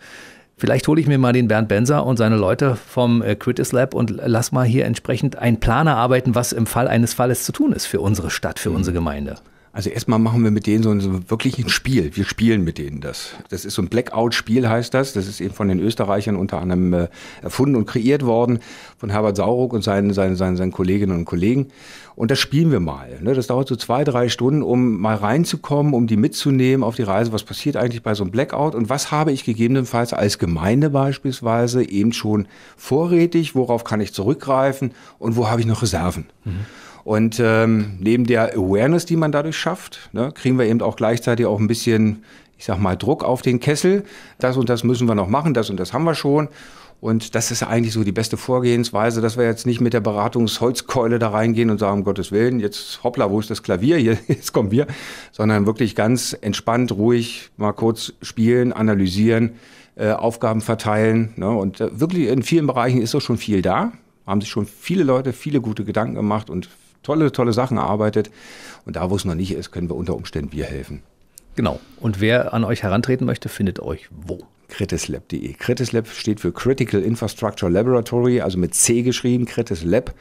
Vielleicht hole ich mir mal den Bernd Benser und seine Leute vom äh, Critis Lab und lass mal hier entsprechend einen Planer arbeiten, was im Fall eines Falles zu tun ist für unsere Stadt, für unsere Gemeinde. Also erstmal machen wir mit denen so ein, so wirklich ein Spiel. Wir spielen mit denen das. Das ist so ein Blackout-Spiel heißt das. Das ist eben von den Österreichern unter anderem äh, erfunden und kreiert worden von Herbert Sauruck und seinen, seinen, seinen, seinen Kolleginnen und Kollegen. Und das spielen wir mal. Ne? Das dauert so zwei, drei Stunden, um mal reinzukommen, um die mitzunehmen auf die Reise. Was passiert eigentlich bei so einem Blackout? Und was habe ich gegebenenfalls als Gemeinde beispielsweise eben schon vorrätig? Worauf kann ich zurückgreifen? Und wo habe ich noch Reserven? Mhm. Und ähm, neben der Awareness, die man dadurch schafft, ne, kriegen wir eben auch gleichzeitig auch ein bisschen, ich sag mal, Druck auf den Kessel. Das und das müssen wir noch machen, das und das haben wir schon. Und das ist eigentlich so die beste Vorgehensweise, dass wir jetzt nicht mit der Beratungsholzkeule da reingehen und sagen, um Gottes Willen, jetzt hoppla, wo ist das Klavier? Hier, jetzt kommen wir. Sondern wirklich ganz entspannt, ruhig, mal kurz spielen, analysieren, äh, Aufgaben verteilen. Ne? Und äh, wirklich in vielen Bereichen ist doch schon viel da. Haben sich schon viele Leute viele gute Gedanken gemacht und tolle, tolle Sachen arbeitet. Und da, wo es noch nicht ist, können wir unter Umständen wir helfen. Genau. Und wer an euch herantreten möchte, findet euch wo? critislab.de. Critislab steht für Critical Infrastructure Laboratory, also mit C geschrieben, Critislab.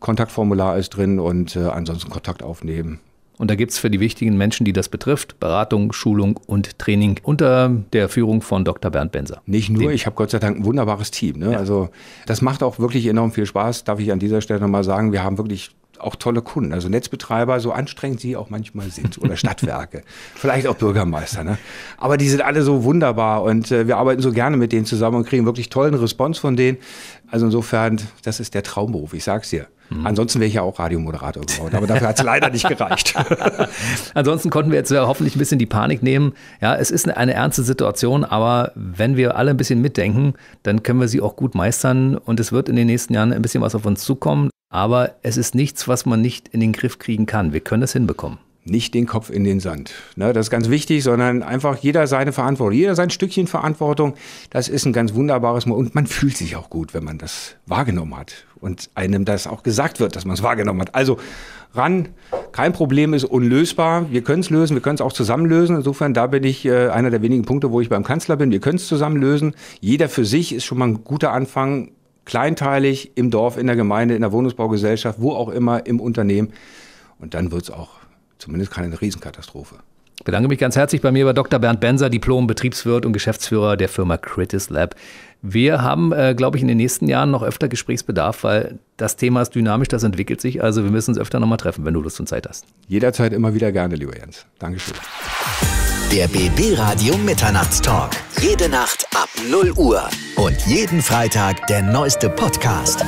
Kontaktformular ist drin und äh, ansonsten Kontakt aufnehmen. Und da gibt es für die wichtigen Menschen, die das betrifft, Beratung, Schulung und Training unter der Führung von Dr. Bernd Benser. Nicht nur, Dem. ich habe Gott sei Dank ein wunderbares Team. Ne? Ja. Also das macht auch wirklich enorm viel Spaß, darf ich an dieser Stelle nochmal sagen. Wir haben wirklich auch tolle Kunden. Also Netzbetreiber, so anstrengend sie auch manchmal sind, oder Stadtwerke, vielleicht auch Bürgermeister. Ne? Aber die sind alle so wunderbar und äh, wir arbeiten so gerne mit denen zusammen und kriegen wirklich tollen Response von denen. Also insofern, das ist der Traumberuf, ich sag's dir. Mhm. Ansonsten wäre ich ja auch Radiomoderator geworden, aber dafür hat es leider nicht gereicht. Ansonsten konnten wir jetzt hoffentlich ein bisschen die Panik nehmen. Ja, es ist eine, eine ernste Situation, aber wenn wir alle ein bisschen mitdenken, dann können wir sie auch gut meistern und es wird in den nächsten Jahren ein bisschen was auf uns zukommen. Aber es ist nichts, was man nicht in den Griff kriegen kann. Wir können das hinbekommen nicht den Kopf in den Sand. Ne, das ist ganz wichtig, sondern einfach jeder seine Verantwortung, jeder sein Stückchen Verantwortung. Das ist ein ganz wunderbares Mal. Und man fühlt sich auch gut, wenn man das wahrgenommen hat. Und einem das auch gesagt wird, dass man es wahrgenommen hat. Also ran, kein Problem ist unlösbar. Wir können es lösen, wir können es auch zusammen lösen. Insofern, da bin ich äh, einer der wenigen Punkte, wo ich beim Kanzler bin. Wir können es zusammen lösen. Jeder für sich ist schon mal ein guter Anfang kleinteilig im Dorf, in der Gemeinde, in der Wohnungsbaugesellschaft, wo auch immer, im Unternehmen. Und dann wird es auch zumindest keine Riesenkatastrophe. Ich bedanke mich ganz herzlich bei mir bei Dr. Bernd Benser, Diplom, Betriebswirt und Geschäftsführer der Firma Critis Lab. Wir haben, äh, glaube ich, in den nächsten Jahren noch öfter Gesprächsbedarf, weil das Thema ist dynamisch, das entwickelt sich. Also wir müssen uns öfter nochmal treffen, wenn du Lust und Zeit hast. Jederzeit immer wieder gerne, lieber Jens. Dankeschön. Der BB Radio Mitternachtstalk. Jede Nacht ab 0 Uhr. Und jeden Freitag der neueste Podcast.